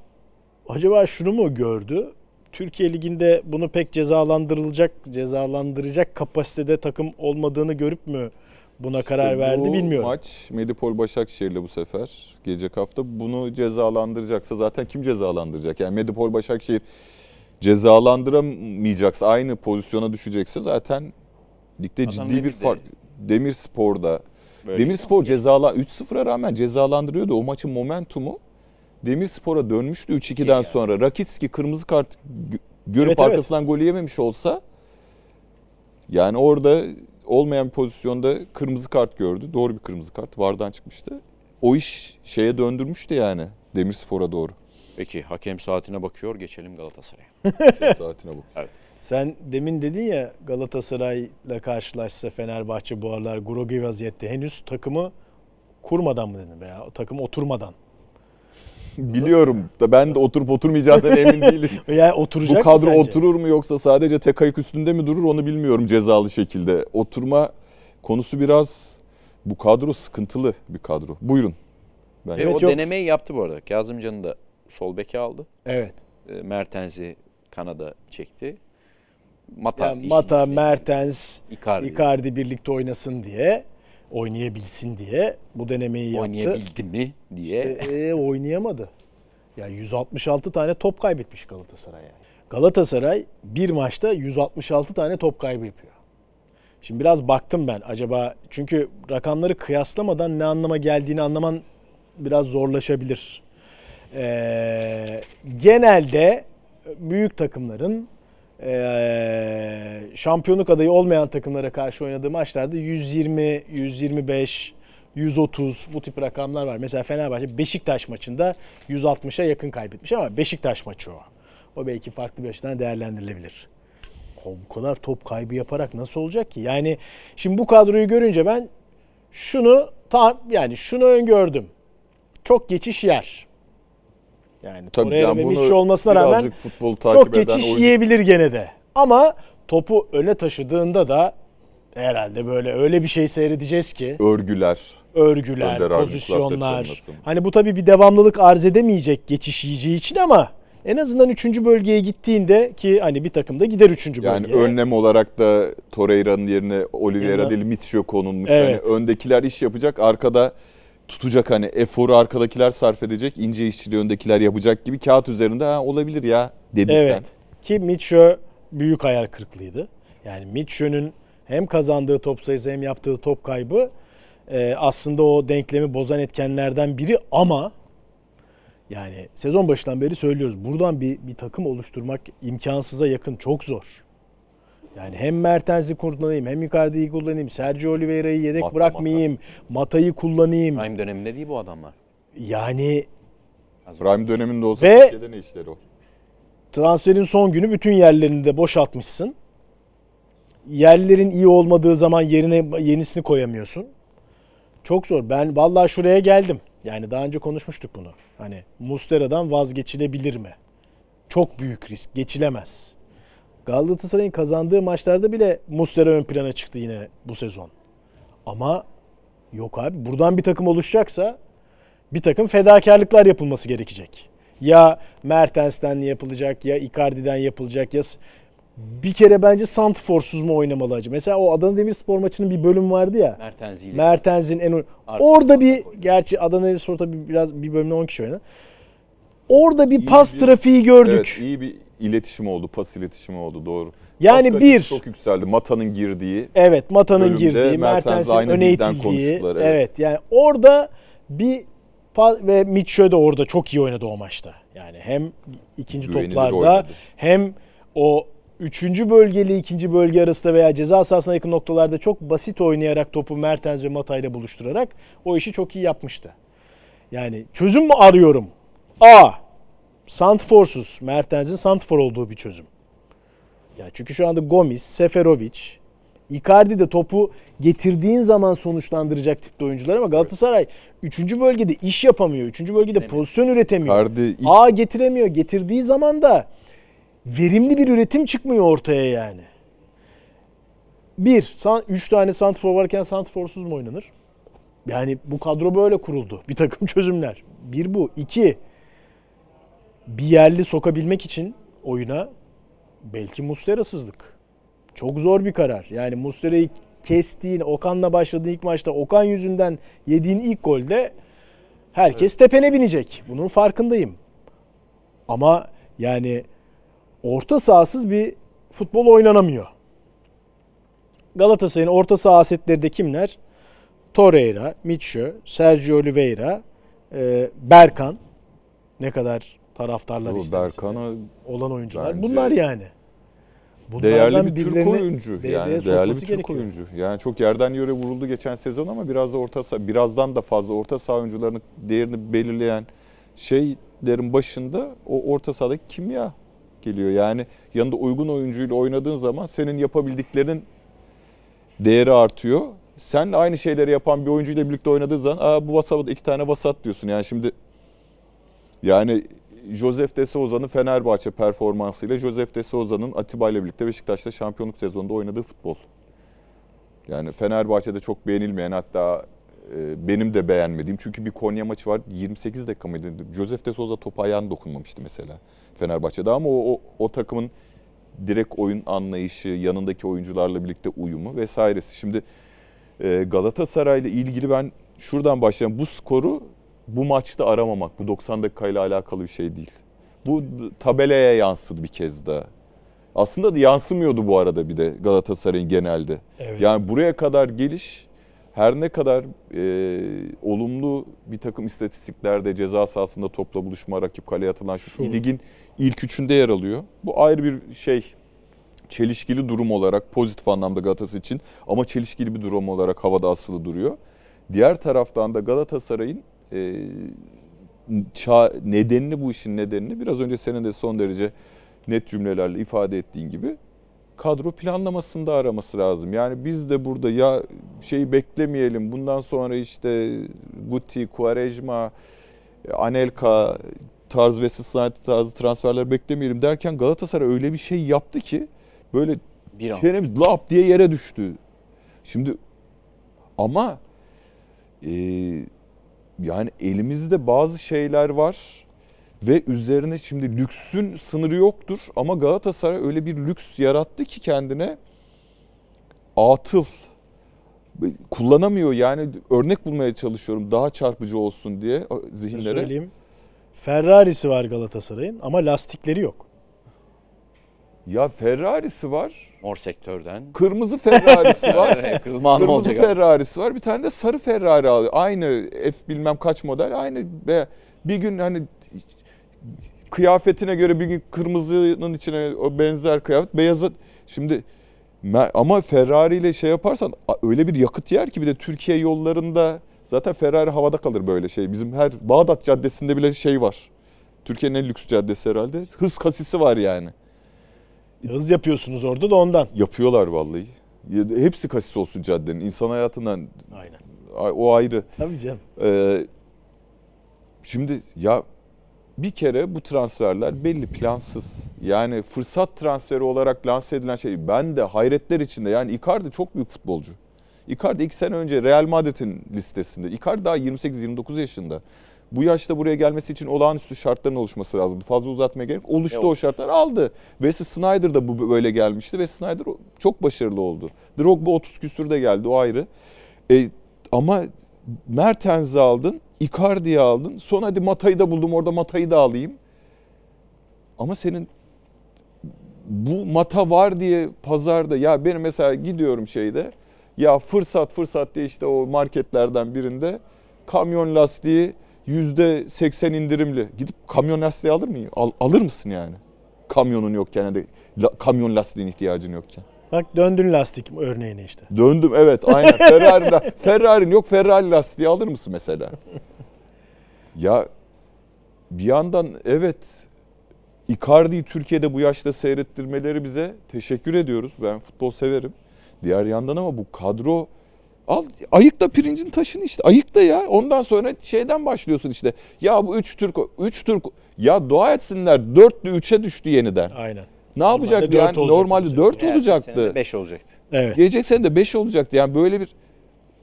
acaba şunu mu gördü? Türkiye Ligi'nde bunu pek cezalandırılacak, cezalandıracak kapasitede takım olmadığını görüp mü buna karar verdi bu bilmiyorum. maç Medipol Başakşehir'le bu sefer gelecek hafta bunu cezalandıracaksa zaten kim cezalandıracak? Yani Medipol Başakşehir cezalandıramayacaksa, aynı pozisyona düşecekse zaten ligde Adam ciddi bir fark. Demirspor'da Böyle Demirspor cezala 3-0'a rağmen cezalandırıyordu. O maçın momentumu Demirspor'a dönmüştü 3-2'den yani. sonra. Rakitski kırmızı kart görüp evet, arkasından evet. golü yememiş olsa yani orada olmayan bir pozisyonda kırmızı kart gördü. Doğru bir kırmızı kart. Vardan çıkmıştı. O iş şeye döndürmüştü yani Demirspor'a doğru. Peki hakem saatine bakıyor geçelim Galatasaray'a. hakem saatine bakıyor. Evet. Sen demin dedin ya Galatasaray'la karşılaşsa Fenerbahçe bu aralar grogi vaziyette. Henüz takımı kurmadan mı dedin veya takım oturmadan? Biliyorum da ben de oturup oturmayacağından emin değilim. yani oturacak Bu kadro sence? oturur mu yoksa sadece tek ayak üstünde mi durur onu bilmiyorum cezalı şekilde. Oturma konusu biraz bu kadro sıkıntılı bir kadro. Buyurun. Ben e, evet, o yok. denemeyi yaptı bu arada. Kazımcan'ın da sol beke aldı. Evet. E, Mertens'i kanada çekti. Mata, yani Mata Mertens, Icardi. Icardi birlikte oynasın diye, oynayabilsin diye bu denemeyi yaptı. Oynayabildi mi diye. İşte, e, oynayamadı. Yani 166 tane top kaybetmiş Galatasaray yani. Galatasaray bir maçta 166 tane top kaybı yapıyor. Şimdi biraz baktım ben acaba çünkü rakamları kıyaslamadan ne anlama geldiğini anlaman biraz zorlaşabilir e, genelde büyük takımların e, şampiyonluk adayı olmayan takımlara karşı oynadığı maçlarda 120, 125, 130 bu tip rakamlar var. Mesela Fenerbahçe Beşiktaş maçında 160'a yakın kaybetmiş ama Beşiktaş maçı o. O belki farklı bir açıdan değerlendirilebilir. O bu kadar top kaybı yaparak nasıl olacak ki? Yani şimdi bu kadroyu görünce ben şunu tam yani şunu öngördüm. Çok geçiş yer. Yani Tabii Torreira yani ve Mitch olmasına rağmen futbol çok geçiş oyun... yiyebilir gene de. Ama topu öne taşıdığında da herhalde böyle öyle bir şey seyredeceğiz ki. Örgüler. Örgüler, Önder pozisyonlar. Hani bu tabii bir devamlılık arz edemeyecek geçiş yiyeceği için ama en azından 3. bölgeye gittiğinde ki hani bir takım da gider 3. bölgeye. Yani önlem olarak da Torreira'nın yerine Oliveira del Mitchell konulmuş. Evet. Yani öndekiler iş yapacak arkada tutacak hani eforu arkadakiler sarf edecek, ince işçiliği öndekiler yapacak gibi kağıt üzerinde ha olabilir ya dedikten. Evet. Ki Mitchell büyük hayal kırıklığıydı. Yani Mitchell'ün hem kazandığı top sayısı hem yaptığı top kaybı e, aslında o denklemi bozan etkenlerden biri ama yani sezon başından beri söylüyoruz. Buradan bir, bir takım oluşturmak imkansıza yakın çok zor. Yani hem Mertens'i kullanayım, hem Icardi'yi kullanayım, Sergio Oliveira'yı yedek Mata, bırakmayayım, Mata. Mata'yı kullanayım. Prime döneminde değil bu adamlar. Yani Prime döneminde olsa ve Türkiye'de ne işleri o? Transferin son günü bütün yerlerini de boşaltmışsın. Yerlerin iyi olmadığı zaman yerine yenisini koyamıyorsun. Çok zor. Ben vallahi şuraya geldim. Yani daha önce konuşmuştuk bunu. Hani Mustera'dan vazgeçilebilir mi? Çok büyük risk. Geçilemez. Galatasaray'ın kazandığı maçlarda bile Muslera ön plana çıktı yine bu sezon. Ama yok abi buradan bir takım oluşacaksa bir takım fedakarlıklar yapılması gerekecek. Ya Mertens'ten yapılacak ya Icardi'den yapılacak ya bir kere bence Santforsuz mu oynamalı acı? Mesela o Adana Demirspor maçının bir bölüm vardı ya. Mertens'in Mertens'in en Artık orada bir koydu. gerçi Adana Demirspor tabii biraz bir bölümde 10 kişi oynadı. Orada bir iyi pas bir, trafiği gördük. Evet, iyi bir iletişim oldu, pas iletişimi oldu doğru. Yani pas bir çok yükseldi. Mata'nın girdiği. Evet, Mata'nın girdiği, Mertens'in öne itildiği. Evet. evet. yani orada bir ve Mitchell de orada çok iyi oynadı o maçta. Yani hem ikinci Güvenilir toplarda oynadı. hem o üçüncü bölgeli ikinci bölge arasında veya ceza sahasına yakın noktalarda çok basit oynayarak topu Mertens ve Mata ile buluşturarak o işi çok iyi yapmıştı. Yani çözüm mü arıyorum? A. Santforsuz, Mertens'in Santfor olduğu bir çözüm. Ya çünkü şu anda Gomis, Seferovic, Icardi de topu getirdiğin zaman sonuçlandıracak tipte oyuncular ama Galatasaray 3. bölgede iş yapamıyor. 3. bölgede Denemiyor. pozisyon üretemiyor. Icardi ilk... A getiremiyor. Getirdiği zaman da verimli bir üretim çıkmıyor ortaya yani. Bir, 3 tane santfor varken santforsuz mu oynanır? Yani bu kadro böyle kuruldu. Bir takım çözümler. Bir bu. iki bir yerli sokabilmek için oyuna belki Muslera'sızlık. Çok zor bir karar. Yani Muslera'yı kestiğin, Okan'la başladığın ilk maçta Okan yüzünden yediğin ilk golde herkes evet. tepene binecek. Bunun farkındayım. Ama yani orta sahasız bir futbol oynanamıyor. Galatasaray'ın orta saha asetleri de kimler? Torreira, Mitchell, Sergio Oliveira, e, Berkan ne kadar taraftarlar işte. Berkan'a olan oyuncular. Bunlar yani. Bunlardan değerli bir Türk oyuncu yani değerli bir Türk oyuncu. Yani çok yerden yere vuruldu geçen sezon ama biraz da orta saha, birazdan da fazla orta saha oyuncularının değerini belirleyen şeylerin başında o orta sahadaki kimya geliyor. Yani yanında uygun oyuncuyla oynadığın zaman senin yapabildiklerinin değeri artıyor. Sen aynı şeyleri yapan bir oyuncuyla birlikte oynadığın zaman Aa, bu vasat iki tane vasat diyorsun. Yani şimdi yani Josef de Souza'nın Fenerbahçe performansıyla Josef de Souza'nın Atiba ile birlikte Beşiktaş'ta şampiyonluk sezonunda oynadığı futbol. Yani Fenerbahçe'de çok beğenilmeyen hatta e, benim de beğenmediğim. Çünkü bir Konya maçı var 28 dakika mıydı? Josef de Souza topa ayağına dokunmamıştı mesela Fenerbahçe'de ama o, o, o takımın direkt oyun anlayışı, yanındaki oyuncularla birlikte uyumu vesairesi. Şimdi e, Galatasaray'la ilgili ben şuradan başlayayım. Bu skoru bu maçta aramamak, bu 90 dakikayla alakalı bir şey değil. Bu tabelaya yansıdı bir kez daha. Aslında da yansımıyordu bu arada bir de Galatasaray'ın genelde. Evet. Yani buraya kadar geliş her ne kadar e, olumlu bir takım istatistiklerde ceza sahasında topla buluşma, rakip kaleye atılan şu, şu. ligin ilk üçünde yer alıyor. Bu ayrı bir şey çelişkili durum olarak pozitif anlamda Galatasaray için ama çelişkili bir durum olarak havada asılı duruyor. Diğer taraftan da Galatasaray'ın ee, nedenini bu işin nedenini biraz önce senin de son derece net cümlelerle ifade ettiğin gibi kadro planlamasında araması lazım. Yani biz de burada ya şey beklemeyelim bundan sonra işte Guti, Quaresma, Anelka tarz ve Sısnati tarzı transferler beklemeyelim derken Galatasaray öyle bir şey yaptı ki böyle bir an. Kerem lap diye yere düştü. Şimdi ama e, yani elimizde bazı şeyler var ve üzerine şimdi lüksün sınırı yoktur ama Galatasaray öyle bir lüks yarattı ki kendine atıl kullanamıyor yani örnek bulmaya çalışıyorum daha çarpıcı olsun diye e, zihinlere. Söyleyeyim. Ferrari'si var Galatasaray'ın ama lastikleri yok. Ya Ferrari'si var. Mor sektörden. Kırmızı Ferrari'si var. Evet, Kırmızı Ferrari'si var. Bir tane de sarı Ferrari aldı. Aynı F bilmem kaç model aynı ve bir gün hani kıyafetine göre bir gün kırmızının içine o benzer kıyafet beyazı. şimdi ama Ferrari ile şey yaparsan öyle bir yakıt yer ki bir de Türkiye yollarında zaten Ferrari havada kalır böyle şey. Bizim her Bağdat Caddesi'nde bile şey var. Türkiye'nin en lüks caddesi herhalde. Hız kasisi var yani. Hız yapıyorsunuz orada da ondan. Yapıyorlar vallahi. Hepsi kasis olsun caddenin. İnsan hayatından Aynen. o ayrı. Tabii canım. Ee, şimdi ya bir kere bu transferler belli plansız. Yani fırsat transferi olarak lanse edilen şey. Ben de hayretler içinde yani Icardi çok büyük futbolcu. Icardi iki sene önce Real Madrid'in listesinde. Icardi daha 28-29 yaşında. Bu yaşta buraya gelmesi için olağanüstü şartların oluşması lazımdı. Fazla uzatmaya gerek. Oluştu Yok. o şartlar aldı. Wesley Snyder da bu böyle gelmişti ve Snyder çok başarılı oldu. Drogba 30 küsürde geldi o ayrı. E, ama Mertens'i aldın, Icardi'yi aldın. Son hadi Matay'ı da buldum orada Matay'ı da alayım. Ama senin bu mata var diye pazarda ya benim mesela gidiyorum şeyde ya fırsat fırsat diye işte o marketlerden birinde kamyon lastiği %80 indirimli. Gidip kamyon lastiği alır mıyım? Al, alır mısın yani? Kamyonun yokken yani de la, kamyon lastiğin ihtiyacın yokken. Bak döndün lastik örneğine işte. Döndüm evet aynen. Ferrari'den, Ferrari'nin yok Ferrari lastiği alır mısın mesela? ya bir yandan evet Icardi'yi Türkiye'de bu yaşta seyrettirmeleri bize teşekkür ediyoruz. Ben futbol severim. Diğer yandan ama bu kadro Al ayıkla pirincin taşını işte. Ayıkla ya. Ondan sonra şeyden başlıyorsun işte. Ya bu 3 Türk 3 Türk ya dua etsinler 4'lü 3'e düştü yeniden. Aynen. Ne yapacak yapacaktı yani? Normalde 4 yani olacaktı. 5 olacaktı. Evet. Gelecek sene de 5 olacaktı. Yani böyle bir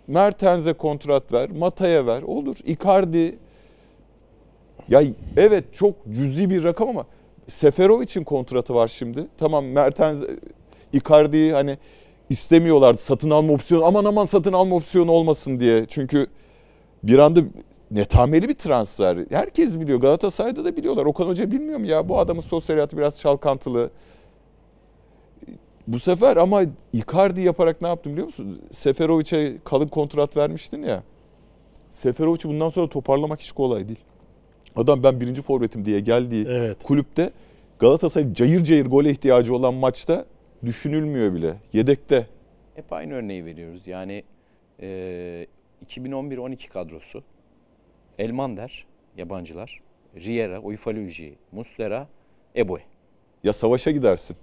Mertens'e kontrat ver, Mata'ya ver. Olur. Icardi ya evet çok cüzi bir rakam ama Seferov için kontratı var şimdi. Tamam Mertens Icardi hani istemiyorlardı satın alma opsiyonu aman aman satın alma opsiyonu olmasın diye. Çünkü bir anda netameli bir transfer. Herkes biliyor. Galatasaray'da da biliyorlar. Okan Hoca bilmiyor mu ya? Bu adamın sosyal hayatı biraz çalkantılı. Bu sefer ama Icardi yaparak ne yaptım biliyor musun? Seferovic'e kalın kontrat vermiştin ya. Seferovic'i bundan sonra toparlamak hiç kolay değil. Adam ben birinci forvetim diye geldiği evet. kulüpte Galatasaray cayır cayır gole ihtiyacı olan maçta düşünülmüyor bile. Yedekte. Hep aynı örneği veriyoruz. Yani e, 2011-12 kadrosu Elmander, yabancılar, Riera, Uyfaluji, Muslera, Eboe. Ya savaşa gidersin.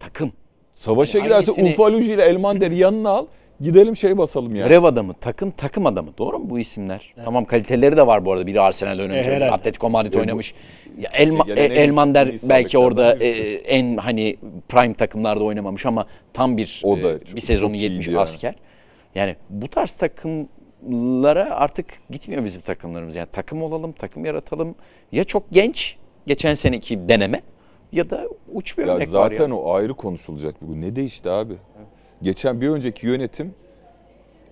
Takım. Savaşa yani gidersin hangisini... Ufaluji ile Elmander'i yanına al. Gidelim şey basalım yani. Rev adamı, takım takım adamı. Doğru mu bu isimler? Evet. Tamam kaliteleri de var bu arada. Biri Arsenal'de eh, oynamış, e, Atletico Madrid oynamış. Ya, Elma, e, Elmander belki orada e, en hani prime takımlarda oynamamış ama tam bir o e, da e, çok, bir sezonu yetmiş yani. asker. Yani bu tarz takımlara artık gitmiyor bizim takımlarımız. Yani takım olalım, takım yaratalım. Ya çok genç geçen seneki deneme ya da uç bir ya örnek zaten var. Zaten o ayrı konuşulacak. Bu ne değişti abi? Geçen bir önceki yönetim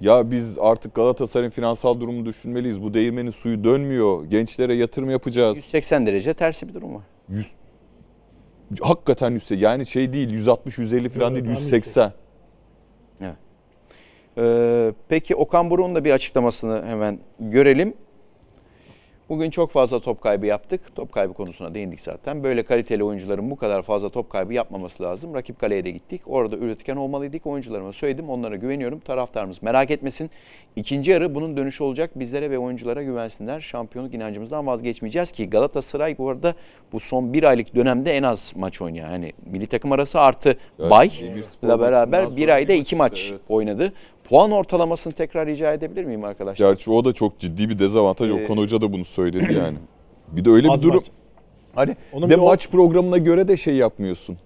ya biz artık Galatasaray'ın finansal durumunu düşünmeliyiz. Bu değirmenin suyu dönmüyor. Gençlere yatırım yapacağız. 180 derece tersi bir durum var. 100 hakikaten 100 yani şey değil 160 150 falan değil 180. Evet. Ee, peki Okan Buruk'un da bir açıklamasını hemen görelim. Bugün çok fazla top kaybı yaptık. Top kaybı konusuna değindik zaten. Böyle kaliteli oyuncuların bu kadar fazla top kaybı yapmaması lazım. Rakip kaleye de gittik. Orada üretken olmalıydık. Oyuncularıma söyledim. Onlara güveniyorum. Taraftarımız merak etmesin. İkinci yarı bunun dönüşü olacak. Bizlere ve oyunculara güvensinler. Şampiyonluk inancımızdan vazgeçmeyeceğiz ki Galatasaray bu arada bu son bir aylık dönemde en az maç oynuyor. Yani milli takım arası artı evet, bayla beraber bir ayda iki maç evet. oynadı. Puan ortalamasını tekrar rica edebilir miyim arkadaşlar? Gerçi o da çok ciddi bir dezavantaj. Ee, Okan Hoca da bunu söyledi yani. Bir de öyle bir durum. Maç. Hani Onun de maç o... programına göre de şey yapmıyorsun.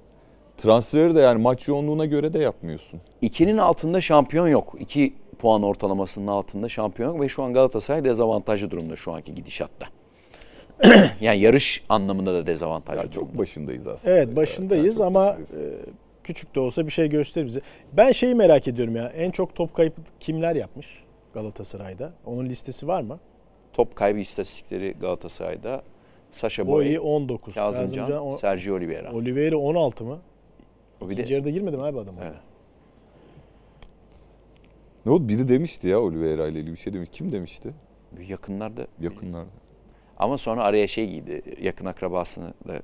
Transferi de yani maç yoğunluğuna göre de yapmıyorsun. İkinin altında şampiyon yok. İki puan ortalamasının altında şampiyon yok ve şu an Galatasaray dezavantajlı durumda şu anki gidişatta. yani yarış anlamında da dezavantajlı. Yani çok başındayız aslında. Evet başındayız yani ama başındayız. E küçük de olsa bir şey gösterir bize. Ben şeyi merak ediyorum ya. En çok top kaybı kimler yapmış Galatasaray'da? Onun listesi var mı? Top kaybı istatistikleri Galatasaray'da Saşa Boy, Boy 19, Kazımcan, Kazımcan Sergio Oliveira. Oliveira 16 mı? O bir de... yarıda girmedim abi adam. Evet. Ne oldu? Biri demişti ya Oliveira ile ilgili bir şey demiş. Kim demişti? Yakınlarda. Yakınlarda. Ama sonra araya şey giydi. Yakın akrabasını da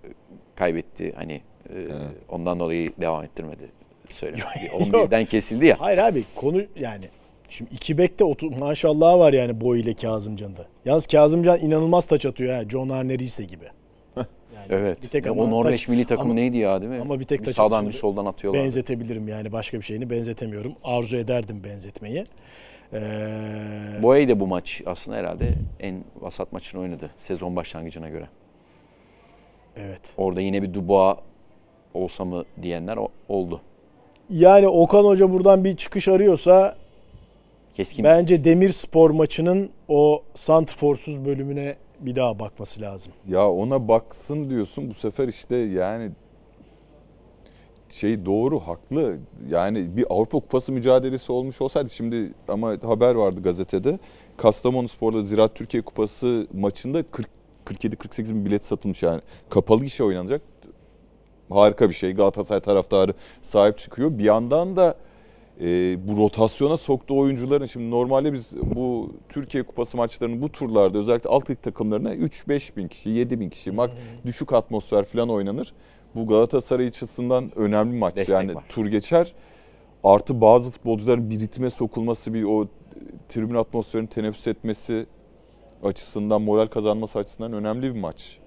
kaybetti. Hani ee, evet. Ondan dolayı devam ettirmedi söylüyorum. 11'den kesildi ya. Hayır abi konu yani Şimdi iki bekte maşallah var yani boy ile Kazımcan'da. Yalnız Kazımcan inanılmaz taç atıyor ha. John Arnerise gibi. Yani evet. Bir tek ya o Norveç taç, milli takımı ama, neydi ya değil mi? Ama bir tek bir taç sağdan bir soldan atıyorlar. Benzetebilirim yani başka bir şeyini benzetemiyorum. Arzu ederdim benzetmeyi. Ee... Boye de bu maç aslında herhalde en vasat maçını oynadı sezon başlangıcına göre. Evet. Orada yine bir Dubois olsa mı diyenler oldu. Yani Okan Hoca buradan bir çıkış arıyorsa Keskin. bence Spor maçının o santforsuz bölümüne bir daha bakması lazım. Ya ona baksın diyorsun bu sefer işte yani şey doğru haklı. Yani bir Avrupa Kupası mücadelesi olmuş olsaydı şimdi ama haber vardı gazetede. Kastamonu Spor'da Ziraat Türkiye Kupası maçında 47-48 bin bilet satılmış yani. Kapalı gişe oynanacak harika bir şey. Galatasaray taraftarı sahip çıkıyor. Bir yandan da e, bu rotasyona soktuğu oyuncuların şimdi normalde biz bu Türkiye Kupası maçlarının bu turlarda özellikle alt lig takımlarına 3-5 bin kişi, 7 bin kişi max düşük atmosfer falan oynanır. Bu Galatasaray açısından önemli maç. Destek yani var. tur geçer. Artı bazı futbolcuların bir ritme sokulması, bir o tribün atmosferini teneffüs etmesi açısından, moral kazanması açısından önemli bir maç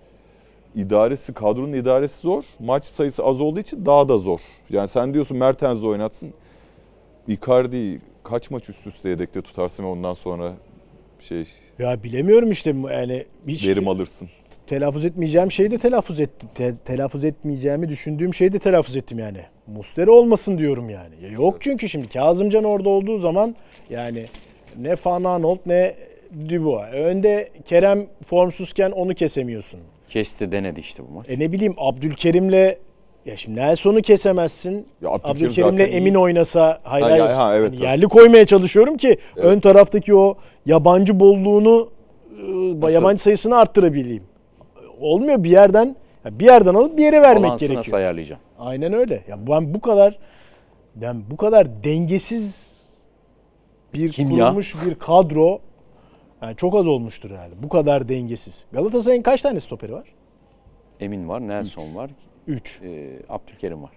idaresi, kadronun idaresi zor. Maç sayısı az olduğu için daha da zor. Yani sen diyorsun Mertens'i oynatsın. Icardi kaç maç üst üste yedekte tutarsın ve ondan sonra şey... Ya bilemiyorum işte yani hiç... Verim alırsın. Telaffuz etmeyeceğim şeyi de telaffuz ettim. Te- telaffuz etmeyeceğimi düşündüğüm şeyi de telaffuz ettim yani. Mustera olmasın diyorum yani. Ya yok çünkü şimdi Kazımcan orada olduğu zaman yani ne Fanaanolt ne Dubois. Önde Kerem formsuzken onu kesemiyorsun. Kesti denedi işte bu maç. E ne bileyim Abdülkerim'le ya şimdi Nelson'u kesemezsin. Ya Abdülkerim Abdülkerim'le zaten Emin iyi. oynasa hayır Ha, ya- ha, evet, Hani yerli koymaya çalışıyorum ki ön taraftaki o yabancı bolluğunu e, yabancı sayısını arttırabileyim. Olmuyor bir yerden bir yerden alıp bir yere vermek Balansı gerekiyor. nasıl ayarlayacağım? Aynen öyle. Ya ben bu kadar ben bu kadar dengesiz bir Kim kurulmuş bir kadro yani çok az olmuştur herhalde. Bu kadar dengesiz. Galatasaray'ın kaç tane stoperi var? Emin var, Nelson Üç. var. 3. E, ee, Abdülkerim var.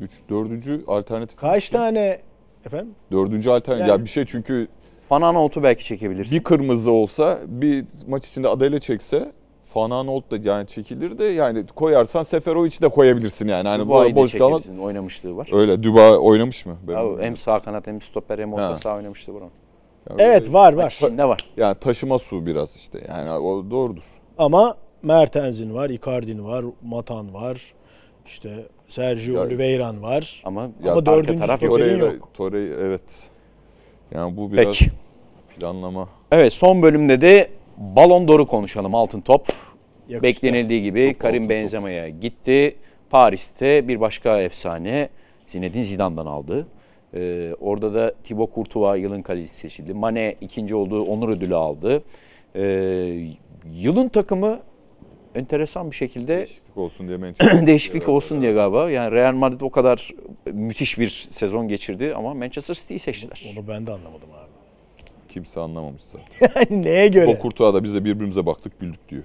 3. Dördüncü alternatif. Kaç şey. tane efendim? Dördüncü alternatif. Yani, ya bir şey çünkü Fananolt'u belki çekebilirsin. Bir kırmızı olsa, bir maç içinde adayla çekse Fananolt da yani çekilir de yani koyarsan Seferovic'i de koyabilirsin yani. Hani Dubai'yi boş kalan oynamışlığı var. Öyle Dubai oynamış mı? ya, hem sağ kanat hem stoper hem orta ha. sağ oynamışlığı var evet e, var var. ne var. Yani taşıma su biraz işte. Yani o doğrudur. Ama Mertens'in var, Icardi'nin var, Matan var. İşte Sergio ya, Oliveira'n var. Ama, ya ama dördüncü taraf Torreira, yok. Torreira evet. Yani bu biraz Peki. planlama. Evet son bölümde de Balon Dor'u konuşalım. Altın Top. Yakıştı. Beklenildiği gibi top, Karim Benzema'ya gitti. Paris'te bir başka efsane Zinedine Zidane'dan aldı. Ee, orada da Thibaut Courtois yılın kalecisi seçildi. Mane ikinci olduğu onur ödülü aldı. Ee, yılın takımı enteresan bir şekilde değişiklik olsun diye Manchester değişiklik olsun diye galiba. Yani Real Madrid o kadar müthiş bir sezon geçirdi ama Manchester City'yi seçtiler. Onu ben de anlamadım abi. Kimse anlamamış zaten. Neye göre? O Kurtuğa da biz de birbirimize baktık güldük diyor.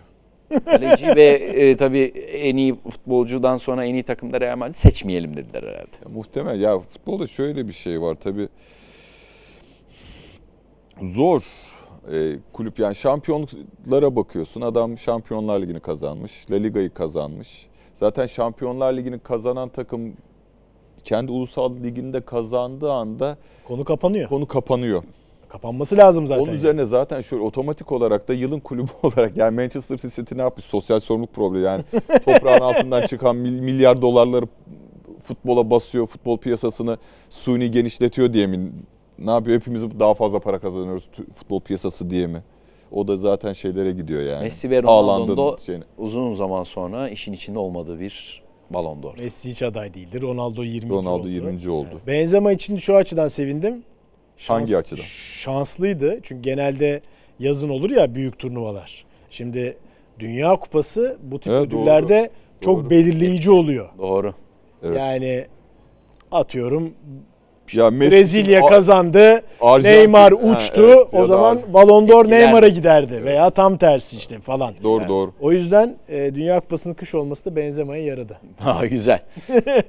Kaleci ve e, tabii en iyi futbolcudan sonra en iyi takımda Real Madrid seçmeyelim dediler herhalde. Ya, muhtemel. Ya futbolda şöyle bir şey var tabii. Zor e, kulüp yani şampiyonlara bakıyorsun. Adam Şampiyonlar Ligi'ni kazanmış, La Liga'yı kazanmış. Zaten Şampiyonlar Ligi'ni kazanan takım kendi ulusal liginde kazandığı anda konu kapanıyor. Konu kapanıyor. Kapanması lazım zaten. Onun üzerine yani. zaten şöyle otomatik olarak da yılın kulübü olarak yani Manchester City ne yapmış? Sosyal sorumluluk problemi yani toprağın altından çıkan milyar dolarları futbola basıyor, futbol piyasasını suni genişletiyor diye mi? Ne yapıyor? Hepimiz daha fazla para kazanıyoruz futbol piyasası diye mi? O da zaten şeylere gidiyor yani. Messi ve Ronaldo uzun zaman sonra işin içinde olmadığı bir Ballon d'Or. Messi hiç aday değildir. Ronaldo 20. Ronaldo oldu. 20. oldu. Benzema için şu açıdan sevindim. Şans, Hangi açıdan? Şanslıydı. Çünkü genelde yazın olur ya büyük turnuvalar. Şimdi Dünya Kupası bu tip evet, ödüllerde doğru. çok doğru. belirleyici oluyor. Doğru. Evet. Yani atıyorum ya Messi, Brezilya kazandı, Arjantin, Neymar uçtu. Ha, evet, o zaman Ballon d'Or Neymar'a giderdi evet. veya tam tersi işte falan. Doğru yani. doğru. O yüzden e, Dünya Kupası'nın kış olması da benzemeye yaradı. Ha güzel.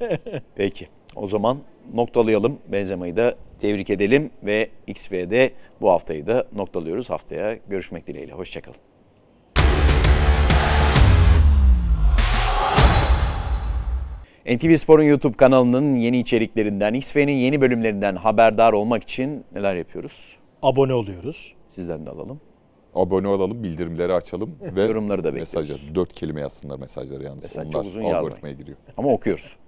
Peki. O zaman noktalayalım. Benzema'yı da tebrik edelim ve XV'de bu haftayı da noktalıyoruz. Haftaya görüşmek dileğiyle. Hoşçakalın. NTV Spor'un YouTube kanalının yeni içeriklerinden, XV'nin yeni bölümlerinden haberdar olmak için neler yapıyoruz? Abone oluyoruz. Sizden de alalım. Abone olalım, bildirimleri açalım ve yorumları da mesajlar. bekliyoruz. Mesajları, dört kelime yazsınlar mesajları yalnız. Mesela Onlar çok uzun algoritmaya yazmayın. giriyor. Ama okuyoruz.